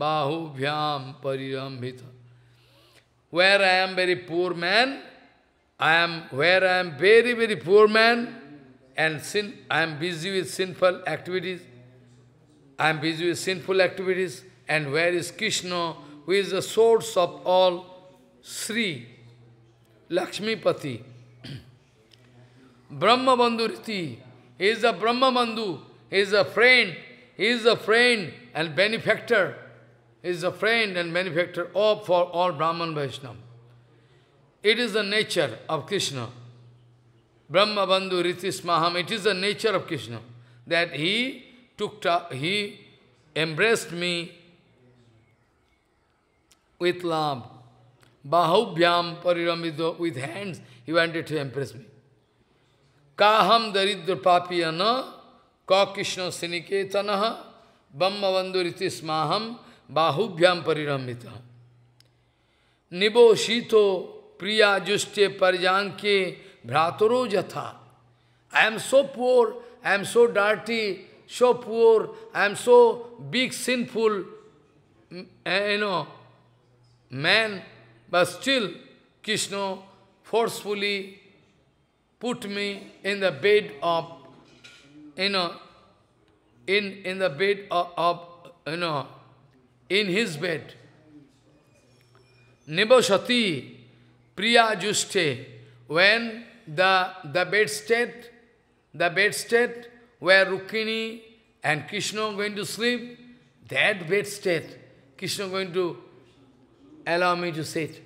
बाहुभ्याम परिरंभित where I am very poor man I am where I am very very poor man and sin I am busy with sinful activities I am busy with sinful activities and where is Krishna who is the source of all Shri Lakshmipati Brahma Bandhu Riti. He is a Brahma Bandhu. He is a friend. He is a friend and benefactor. He is a friend and benefactor of for all Brahman Vaishnava. It is the nature of Krishna. Brahma Bandhu Riti Smaham. It is the nature of Krishna that he took he embraced me with love. Bahubhyam pariramido, with hands, he wanted to embrace me. का हम दरिद्र पापी न क कृष्ण सिनिकेतन बम रीति स्माहम बाहुभ्याम परिरमित निबोषितो प्रिया जुष्टे परजान के भ्रातरो जथा I am so poor I am so dirty so poor I am so big sinful no man but still still forcefully put me in the bed of, you know, in, in the bed of, of you know, in his bed. Nibosati Priya Juste, when the, the bedstead, the bedstead where Rukmini and Krishna are going to sleep, that bedstead, Krishna going to allow me to sit.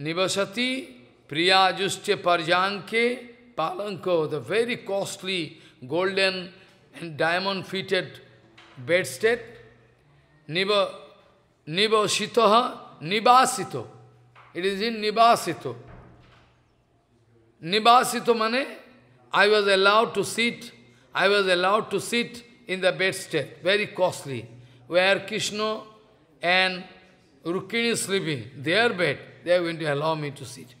Nibasati Priyajushya Parjanke Palanko, the very costly golden and diamond-fitted bedstead, Niva, Niva Shitoha, Nibasito. It is in Nibasito. Nibasito mane, I was allowed to sit, I was allowed to sit in the bedstead, very costly, where Krishna and Rukmini is sleeping, their bed, they are going to allow me to sit.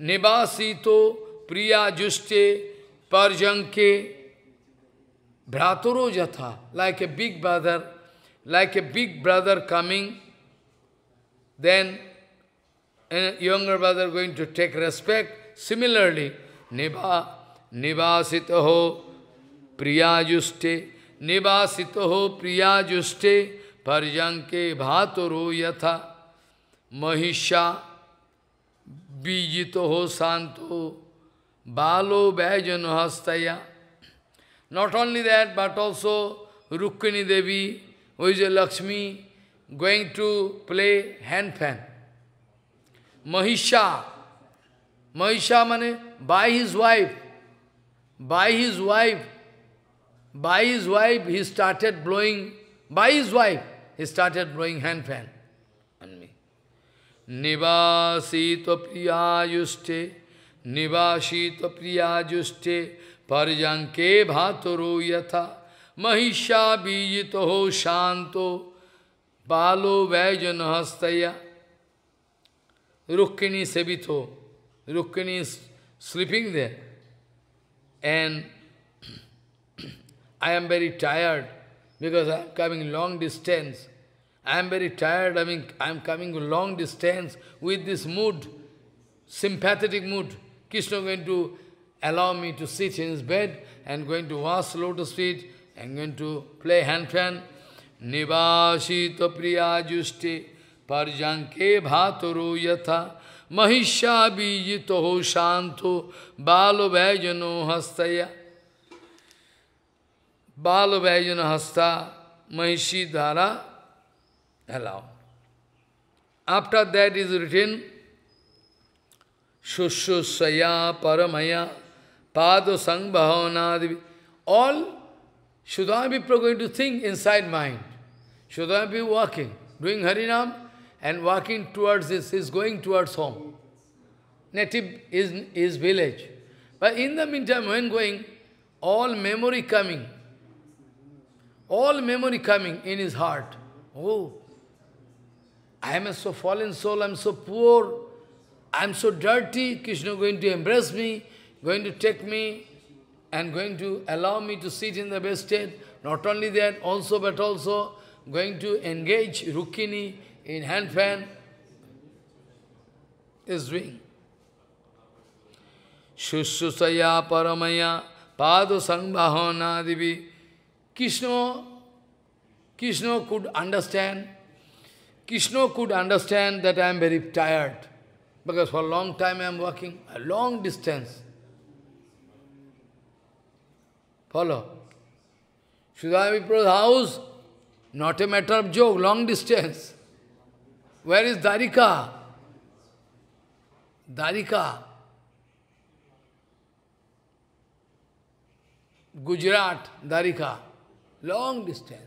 निवासितो प्रिया जुष्टे परजंके भ्रातुरो जथा like a big brother like a big brother coming then younger brother going to take respect similarly निवा निवासित हो प्रिया जुष्टे निवासित हो प्रिया जुष्टे परजंके भ्रातुरो यथा महिषा Bijito ho santo balo hastaya. Not only that, but also Rukkini Devi, who is a Lakshmi, going to play hand fan. Mahisha. Mahisha means by his wife. By his wife. By his wife, he started blowing. By his wife, he started blowing hand fan. निवासित प्रियायुष्टे निवासित प्रियाजुष्टे पर्जंके भातुरो यथा महिषा बीजित हो शांतो बालो वैजन हस्तया रुक्किणी सेवित हो Rukmini sleeping there and I am very tired because I am coming long distance I am very tired, I mean, I am coming long distance with this mood, sympathetic mood. Krishna going to allow me to sit in his bed and going to wash lotus feet and going to play hand fan. Nivashita priyajuste parjanke bhaturu yatha mahisha bijito shanto balo vajano hastaya balo vajano hasta mahishi dhara Allow. After that is written, Shushushaya Paramaya, Pado Sangbhavanadivi. All I be going to think inside mind. I be walking, doing Harinam and walking towards this, is going towards home. Native is his village. But in the meantime, when going, all memory coming. All memory coming in his heart. Oh, I am a so fallen soul, I am so poor, I am so dirty, Krishna going to embrace me, going to take me, and going to allow me to sit in the best state. Not only that, also, but also going to engage Rukmini in hand fan is doing. Shushrusaya paramaya padu sangbahana Krishna, Krishna could understand Krishna could understand that I am very tired, because for a long time I am walking, a long distance. Follow. Sudhavipra's house, not a matter of joke, long distance. Where is Darika? Darika. Gujarat, Darika. Long distance.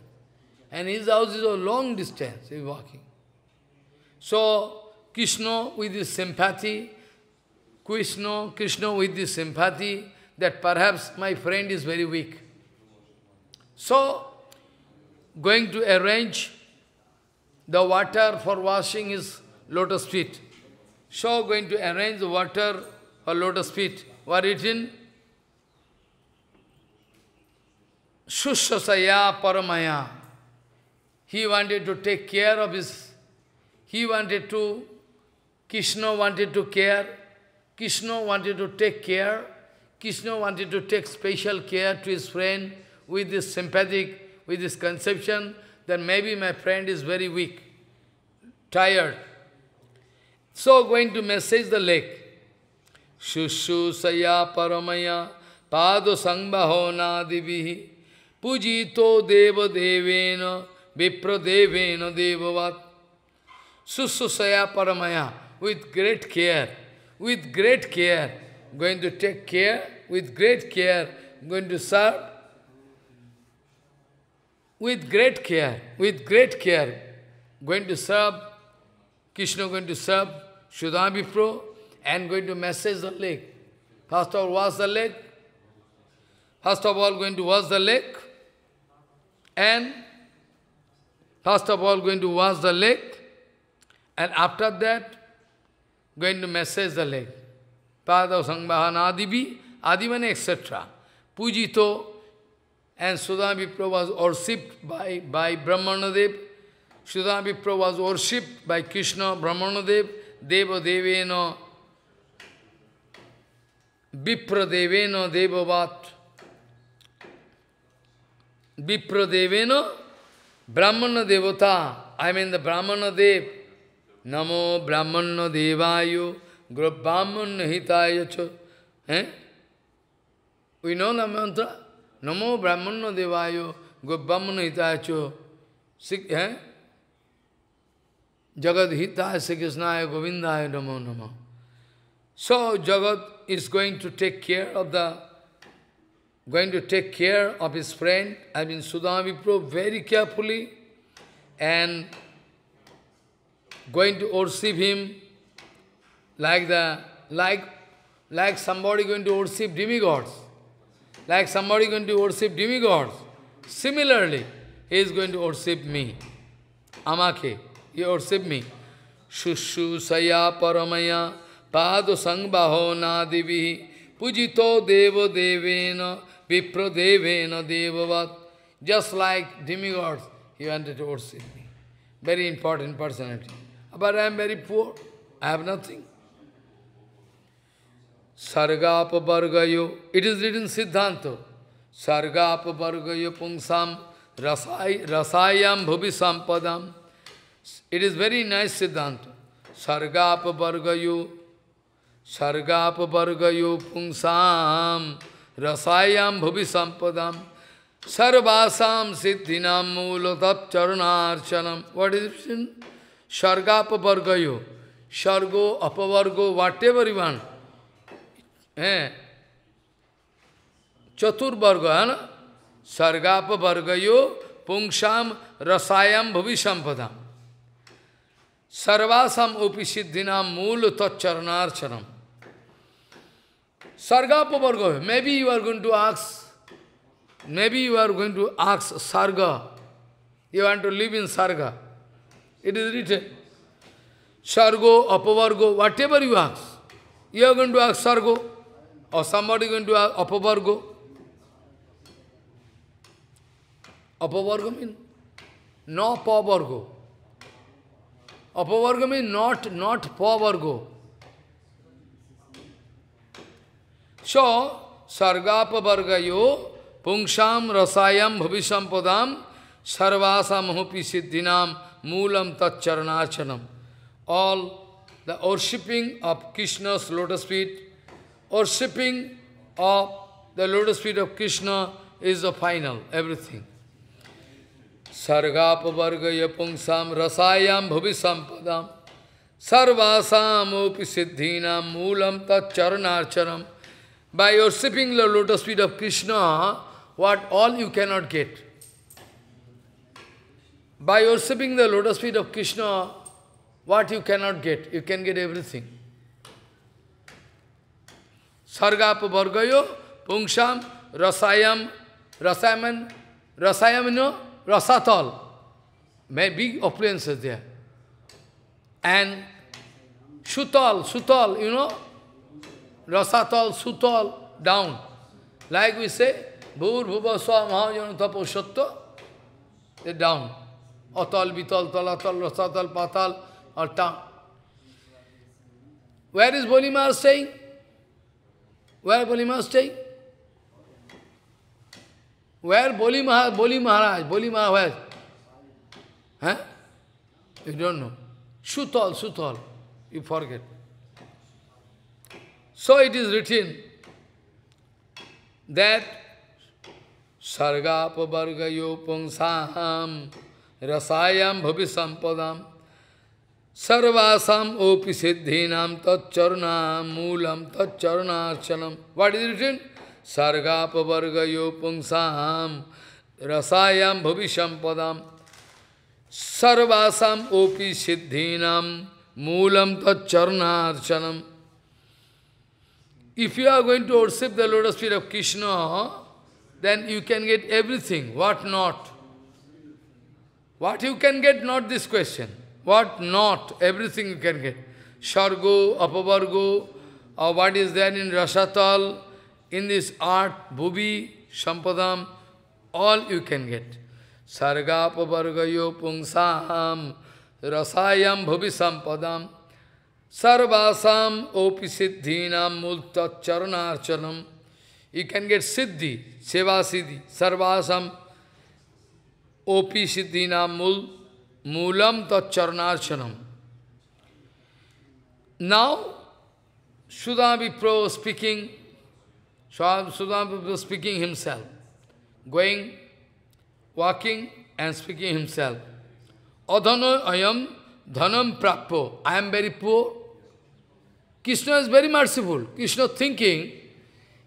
And his house is a long distance, he's walking. So, Krishna with his sympathy, Krishna, Krishna with his sympathy, that perhaps my friend is very weak. So, going to arrange the water for washing his lotus feet. So, going to arrange the water for lotus feet. Were written, Shushasaya Paramaya. He wanted to take care of his he wanted to, Krishna wanted to care, Krishna wanted to take care, Krishna wanted to take special care to his friend with this sympathetic, with this conception that maybe my friend is very weak, tired. So going to message the lake. Shushu paramaya pado sangbahona divihi pujito deva devena vipra devena devavat Sususaya Paramaya, with great care, with great care, going to take care, with great care, going to serve, with great care, with great care, going to serve, Krishna going to serve Sudhamipro and going to massage the leg. First of all, wash the leg. First of all, going to wash the leg. And first of all, going to wash the leg and after that, going to massage the leg. Padav Sangbahanadibi, Adivani, etc. Pujito and Sudhavipra was worshipped by, by Brahmanadev. Sudhavipra was worshipped by Krishna, Brahmanadev, Deva Devena, Vipra Devena Devavat. Vipra Deveno, Brahmana Devata, I mean the Brahmana Dev, नमो ब्राह्मण देवाय ग्राह्मण हिताय no न मंत्र नमो ब्राह्मण देवाय ग्राह्मण हिताय है जगत हिताय श्री कृष्णाय गोविंदाय नमो नमो सो जगत is going to take care of the going to take care of is friend I mean सुधा विप्रो very carefully and going to worship him like the like like somebody going to worship demigods, like somebody going to worship demigods. Similarly, he is going to worship me. Amake, he worship me. Shushusaya paramaya padu sangbaho nadivi pujito devo devena vipra devena devavat. Just like demigods, he wanted to worship me. Very important personality. But I am very poor. I have nothing. Sargapavargayo. It is written Siddhanta. Sargapavargayo pungsam rasayam bhuvi sampadam. It is very nice Siddhanta. Sargapavargayo. Sargapavargayo pungsam rasayam bhuvi sampadam. Sarvasam siddhinam mulatap charanarchanam. What is it? स्वर्गापवर्ग यो स्वर्गो अपवर्गो वाट ever Ivan है चतुर्वर्ग है न स्वर्गापवर्ग यो पुंसाम रसायम भविष्यपदा सर्वासम UPI सिद्धिनाम मूल तत्चरणार्चरम स्वर्गापवर्ग may be you are going to आक्स may be you are going to आक्स स्वर्ग you want to live in स्वर्ग It is written. Sargo, Apavargo, whatever you ask. You are going to ask Sargo, or somebody is going to ask Apavargo. Apavargo means no Pavargo. Apavargo means not, not Pavargo. So, Sargapavargayo, Pungsham, Rasayam, padam Sarvasa Mahupi Siddhinam, Moolam Tat Charanarchanam. All the worshipping of Krishna's lotus feet, worshipping of the lotus feet of Krishna is the final, everything. Sargapavargaya pungsam rasayam bhavisampadam sarvasam siddhinam moolam tat Charanacharam. By worshipping the lotus feet of Krishna, what all you cannot get. By worshipping the lotus feet of Krishna, what you cannot get? You can get everything. Sargap, Bhargayo, Pungsham, Rasayam, Rasayaman, Rasayam, Rasatal. May big appliances there. And Sutal, Sutal, you know, Rasatal, Sutal, down. Like we say, Bhur Bhuva Swamha Yanataposhatta, they down atal, vital, talatal, rasatal, patal, or tongue. Where is Boli Maharaj staying? Where Boli Maharaj staying? Where Boli Maharaj, Boli Maharaj, Boli Maharaj, where? Huh? You don't know. Sutal, Sutal, you forget. So it is written that sargapavargayo pungsaham रसायाम भवि संपदा सर्वासाम ओपि सिद्धीनाम तच्चरणाम मूलम तच्चरणार्चनम what is written सर्गापवर्ग यो पुंसाम रसायाम भवि संपदा सर्वासाम ओपि सिद्धीनाम मूलम तच्चरणार्चनम if you are going to worship the lotus feet of Krishna, then you can get everything, what not. What you can get, not this question. What not, everything you can get. Sargo, Apavargo, or uh, what is there in Rasatal, in this art, Bhubi, Sampadam, all you can get. Sarga, Apavargayo, Pungsam, Rasayam, Bhubi, Sampadam, Sarvasam, Opi multa, Multat, Charanarchanam. You can get Siddhi, Seva Siddhi, Sarvasam, opi siddhina mul, mulam tacharnarchanam. Now, Sudhavi Pro speaking, Sudhavi Pro speaking himself, going, walking and speaking himself. Adhano ayam dhanam prappo. I am very poor. Krishna is very merciful. Krishna thinking,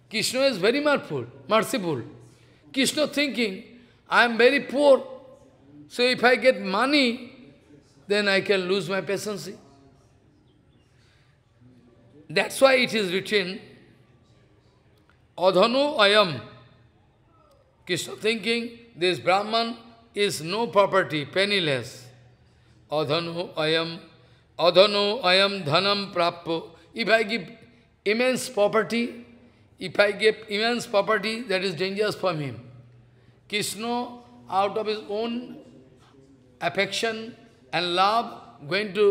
Krishna is very merciful. merciful. Krishna thinking, I am very poor. So if I get money, then I can lose my patience. That's why it is written, Adhanu Ayam. Krishna thinking, this Brahman is no property, penniless. Adhanu Ayam, Adhanu Ayam Dhanam Prappo. If I give immense property, if I give immense property, that is dangerous for him. Krishna, out of his own affection and love, going to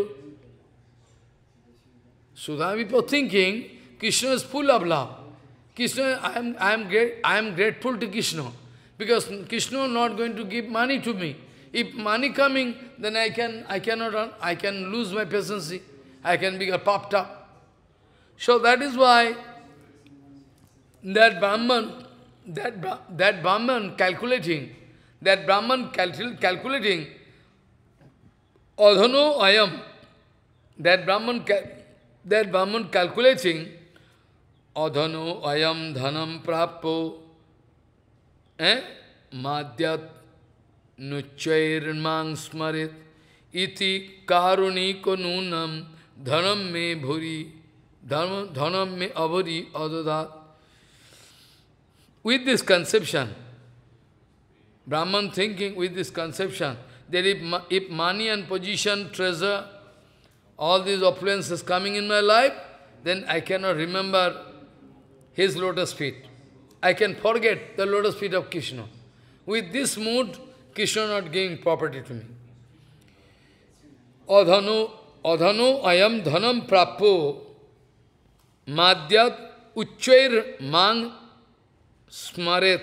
Sudha people thinking Krishna is full of love. Krishna, I am, I am great, I am grateful to Krishna because Krishna not going to give money to me. If money coming, then I can, I cannot, I can lose my patience. I can be popped up. So that is why that Brahman that, bra that Brahman calculating, that Brahman cal calculating, Adhano Ayam, that Brahman, that Brahman calculating, Adhano Ayam Dhanam Prappo, eh? Madhyat Nuchairmang Smarit, Iti Karuniko Nunam, Dhanam Me Bhuri, Dhanam Me Avari Adadat, with this conception, Brahman thinking with this conception, that if, if money and position, treasure, all these opulence is coming in my life, then I cannot remember his lotus feet. I can forget the lotus feet of Krishna. With this mood, Krishna not giving property to me. Adhanu, adhanu ayam dhanam Prapo, madhyat uchchair mang smaret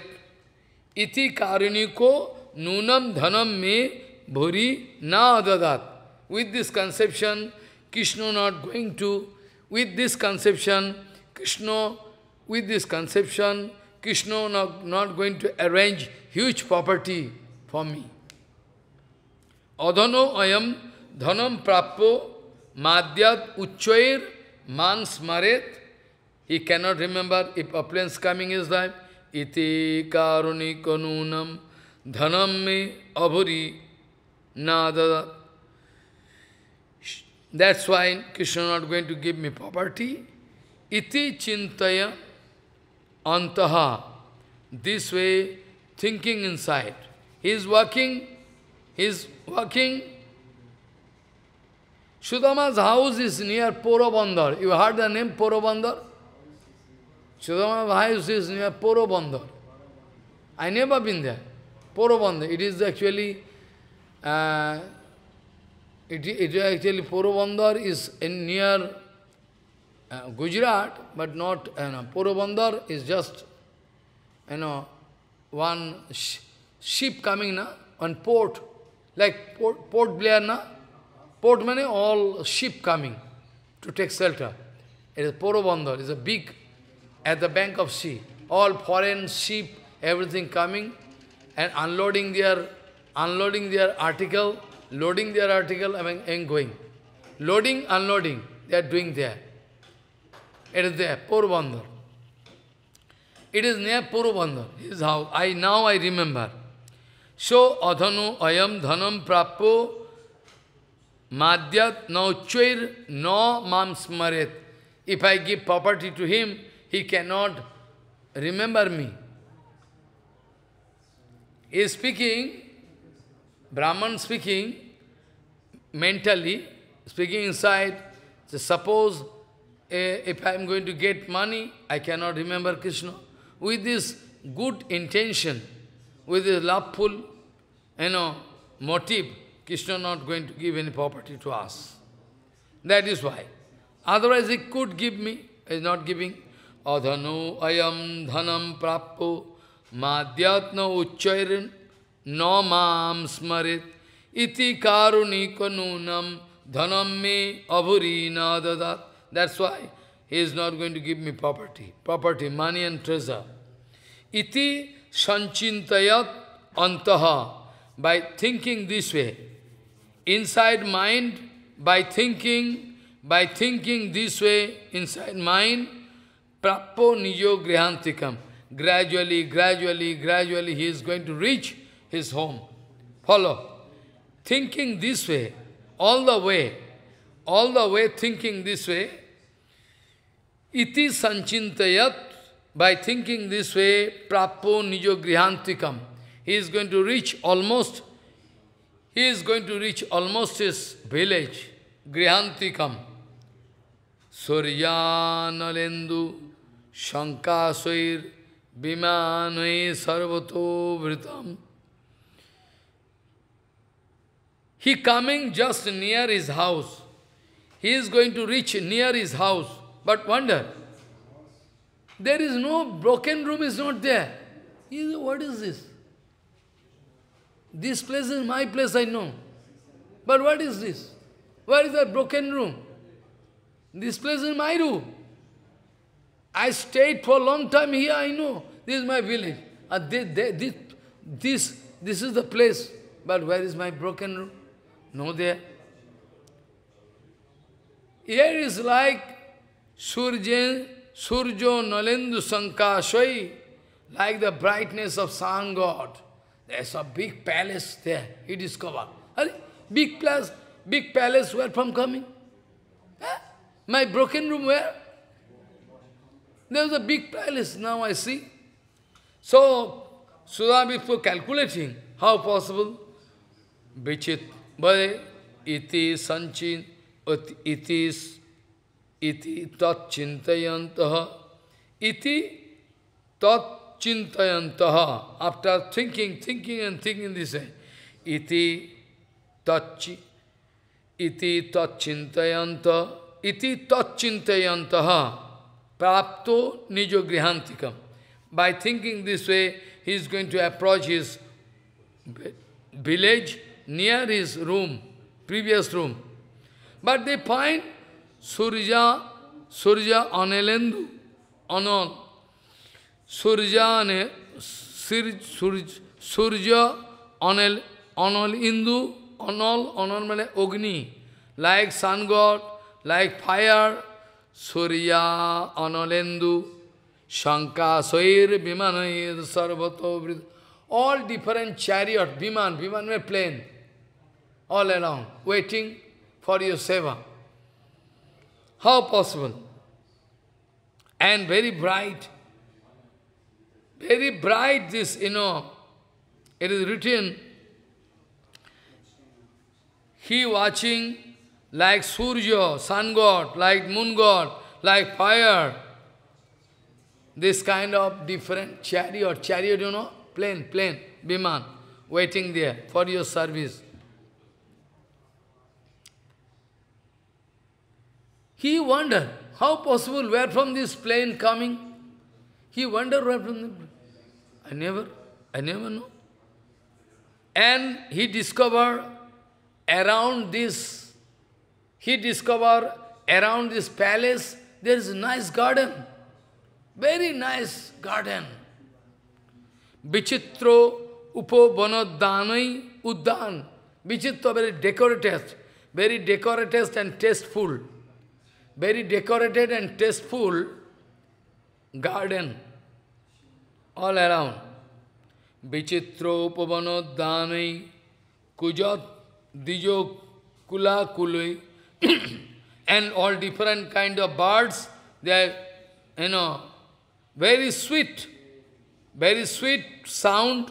iti kariniko nunam dhanam me bhuri na adadat. With this conception, Krishna not going to, with this conception, Krishna, with this conception, Krishna not, not going to arrange huge property for me. Adhano ayam dhanam prappo madhyat utchayir man smaret. He cannot remember if a coming his life iti karunikanunam dhanam me abhuri nadadat. That's why Krishna not going to give me property. Iti chintaya antaha. This way, thinking inside. He is working, he is working. Sudama's house is near Porobandar. You heard the name Porobandar? Sudama Bhayus is near Porobandar. I never been there. Porobandar, it is actually, uh, it, it actually Porobandar is in near uh, Gujarat, but not, you know, Porobandar is just, you know, one sh ship coming, na, one port, like Port, port Blair, na? Port means all ship coming to take shelter. It is Porobandar, it is a big at the bank of sea. All foreign ship, everything coming and unloading their, unloading their article, loading their article I mean, and going. Loading, unloading, they are doing there. It is there, Purubandar. It is near Purubandar, is how I now I remember. So adhanu ayam dhanam madhyat madyat nauchir no mam smaret. If I give property to him, he cannot remember me. He is speaking, Brahman speaking, mentally, speaking inside, so suppose eh, if I am going to get money, I cannot remember Krishna. With this good intention, with this loveful, you know, motive, Krishna not going to give any property to us. That is why. Otherwise, he could give me, he is not giving. अधनो ayam धनम प्राप्यो madhyatna उच्चैर na maam smarit इति कारुणिक नूनम धनम मे अभुरी न why that's he is not going to give me property, property, money and treasure. Iti sanchintayat antaha, by thinking this way, inside mind, by thinking, by thinking this way, inside mind, Prapo nijo grihantikam. Gradually, gradually, gradually he is going to reach his home. Follow. Thinking this way, all the way, all the way thinking this way, iti sanchintayat, by thinking this way, prapo nijo grihantikam. He is going to reach almost, he is going to reach almost his village, grihantikam. Surya Nalendu শঙ্কাশৈর Sarvato সর্বতোভৃতম He coming just near his house. He is going to reach near his house. But wonder, there is no broken room is not there. Is, what is this? This place is my place, I know. But what is this? Where is that broken room? This place is my room. I stayed for a long time here, I know. This is my village. Uh, this, this, this, this is the place. But where is my broken room? No there. Here is like surjan, Surjo Nalendu Sankashoi, like the brightness of sun god. There's a big palace there, he discovered. Big place, big palace, where from coming? My broken room, where? There was a big palace, now I see. So, Sudhavi for calculating, how possible? Bichit Bhade, Iti, Sanchin, Iti, Iti, Tat, Chintayantaha, Iti, Tat, Chintayantaha. After thinking, thinking and thinking this way, Iti, Tat, Iti, Tat, Chintayanta, Iti, Tat, Chintayanta, Prapto nijo grihantikam. By thinking this way, he is going to approach his village near his room, previous room. But they find Surya, Surya Anelendu, Anon. Surya Ane, Sir, Surya, Surya Anel, Anal Indu, Anal, Anal Male Ogni, like sun god, like fire, Surya Analendu, Shankasoir, Bhimanair, Sarvato, all different chariot, Bhiman, Bhiman were plane, all along, waiting for your seva. How possible? And very bright, very bright this, you know, it is written, he watching like Surya, sun god, like moon god, like fire. This kind of different chariot, chariot, you know, plane, plane, biman, waiting there for your service. He wondered, how possible, where from this plane coming? He wondered where from the plane. I never, I never know. And he discovered around this he discovered around this palace, there is a nice garden. Very nice garden. Vichitro upo banoddanai uddan. Vichitra, very decorated, very decorated and tasteful. Very decorated and tasteful garden all around. Vichitro upo banoddanai kujat dijo kula kulai and all different kind of birds, they are, you know, very sweet, very sweet sound,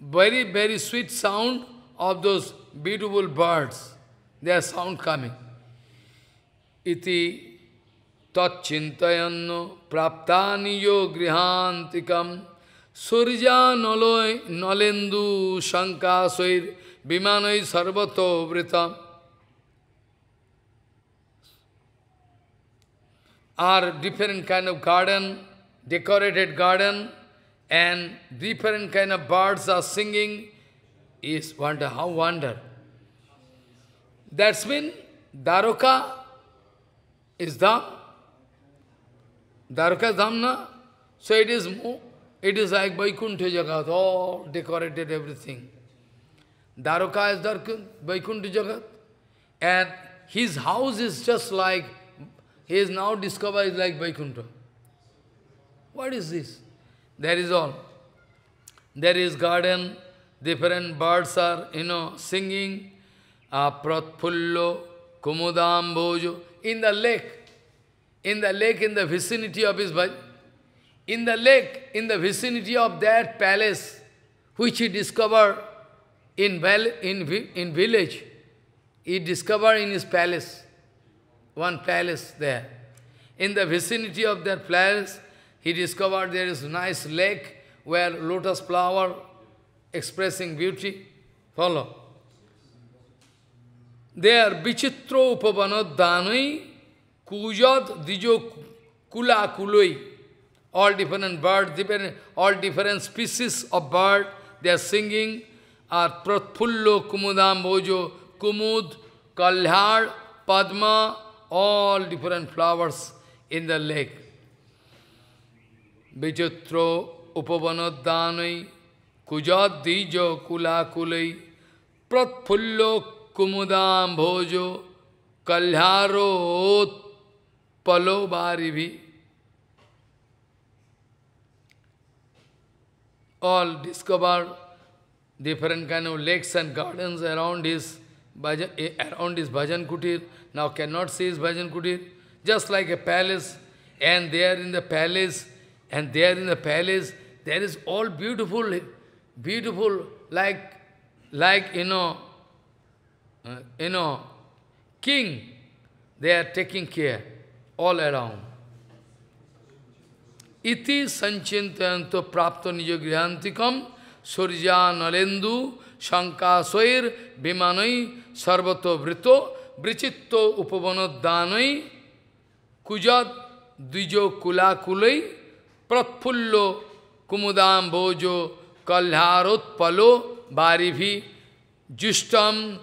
very, very sweet sound of those beautiful birds. Their sound coming. Iti तच्चिंतयन प्राप्तानि यो गृहांतिकम Surya नलो nalendu शंका स्वैर विमानय सर्वतो are different kind of garden, decorated garden, and different kind of birds are singing, is wonder, how wonder. That's mean Daruka is the Daruka Dhamna. So it is, it is like Vaikuntha Jagat, all decorated everything. Daruka is Vaikuntha Jagat. And his house is just like he is now discovered like Vaikuntha. What is this? There is all. There is garden, different birds are, you know, singing, pratphullo, kumudambojo, in the lake, in the lake, in the vicinity of his bhajan, in the lake, in the vicinity of that palace, which he discovered in, in, in village, he discovered in his palace one palace there. In the vicinity of that palace, he discovered there is nice lake where lotus flower expressing beauty. Follow. There, Vichitra Upavanod Danui, Kujat Dijo Kula Kuloi. All different birds, different, all different species of bird, they are singing. Are pratpullo Kumudam Bojo, Kumud, Kalhar, Padma, all different flowers in the lake. Vichitro upavanoddanai kujadijo kulakulai pratphullo kumudam bhojo kalyarot palo bharibhi. All discover different kind of lakes and gardens around his bhajan, eh, around his bhajan kutir. Now cannot see his bhajan kutir. Just like a palace, and there in the palace, and there in the palace, there is all beautiful, beautiful, like, like, you know, uh, you know, king, they are taking care all around. Iti sanchintayanto prapto nijogrihantikam surya nalendu shankaswair bimanai sarvato vrito brichitto upavanodhanai kujat dvijo kulakulai pratpullo kumudam bojo kalharotpalo barivhi jushtam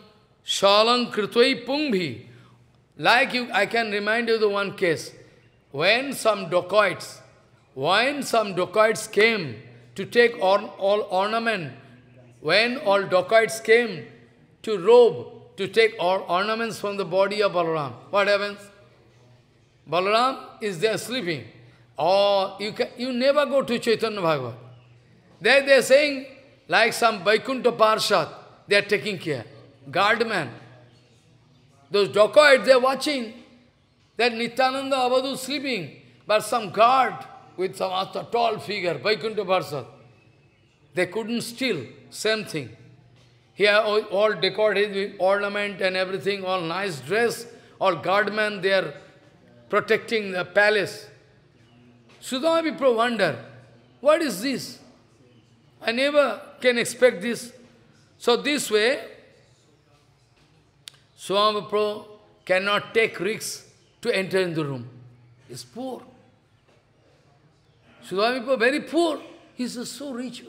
shalankritvai pungbhi. Like I can remind you the one case. When some dacoits, when some dacoits came to take or, all ornament, when all dacoits came to robe to take or ornaments from the body of Balaram. What happens? Balaram is there sleeping. Or you, can, you never go to Chaitanya Bhagavat. There they are saying, like some Vaikuntha Parshad, they are taking care. Guardman. Those dacoits, they are watching. That Nityananda Avadu sleeping. But some guard with some tall figure, Vaikuntha Parshad, they couldn't steal. Same thing. Here all decorated with ornament and everything, all nice dress, all guardmen, they are protecting the palace. Sudama Vipra wonder, what is this? I never can expect this. So this way, Swami cannot take risks to enter in the room. He's poor. Sudami very poor. He's so rich.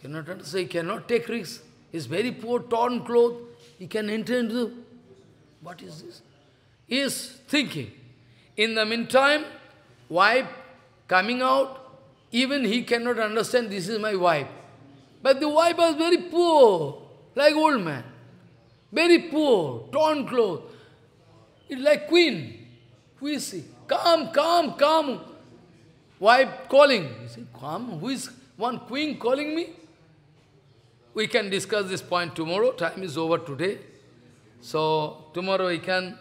Cannot say, cannot take risks. Is very poor, torn cloth. He can enter into... What is this? He is thinking. In the meantime, wife coming out, even he cannot understand this is my wife. But the wife was very poor, like old man. Very poor, torn cloth. It's like queen. Who is he? Come, come, come. Wife calling. He said, come, who is one queen calling me? We can discuss this point tomorrow, time is over today. So, tomorrow we can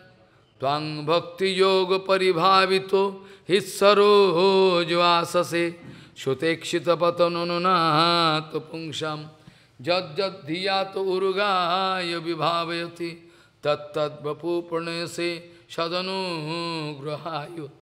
Tvang bhakti yoga paribhavito hitsaro jvasase shutekshita patanonunat pungsham jad jad to urugaya vibhavayati tat tat vapu pranese sadanu grahayo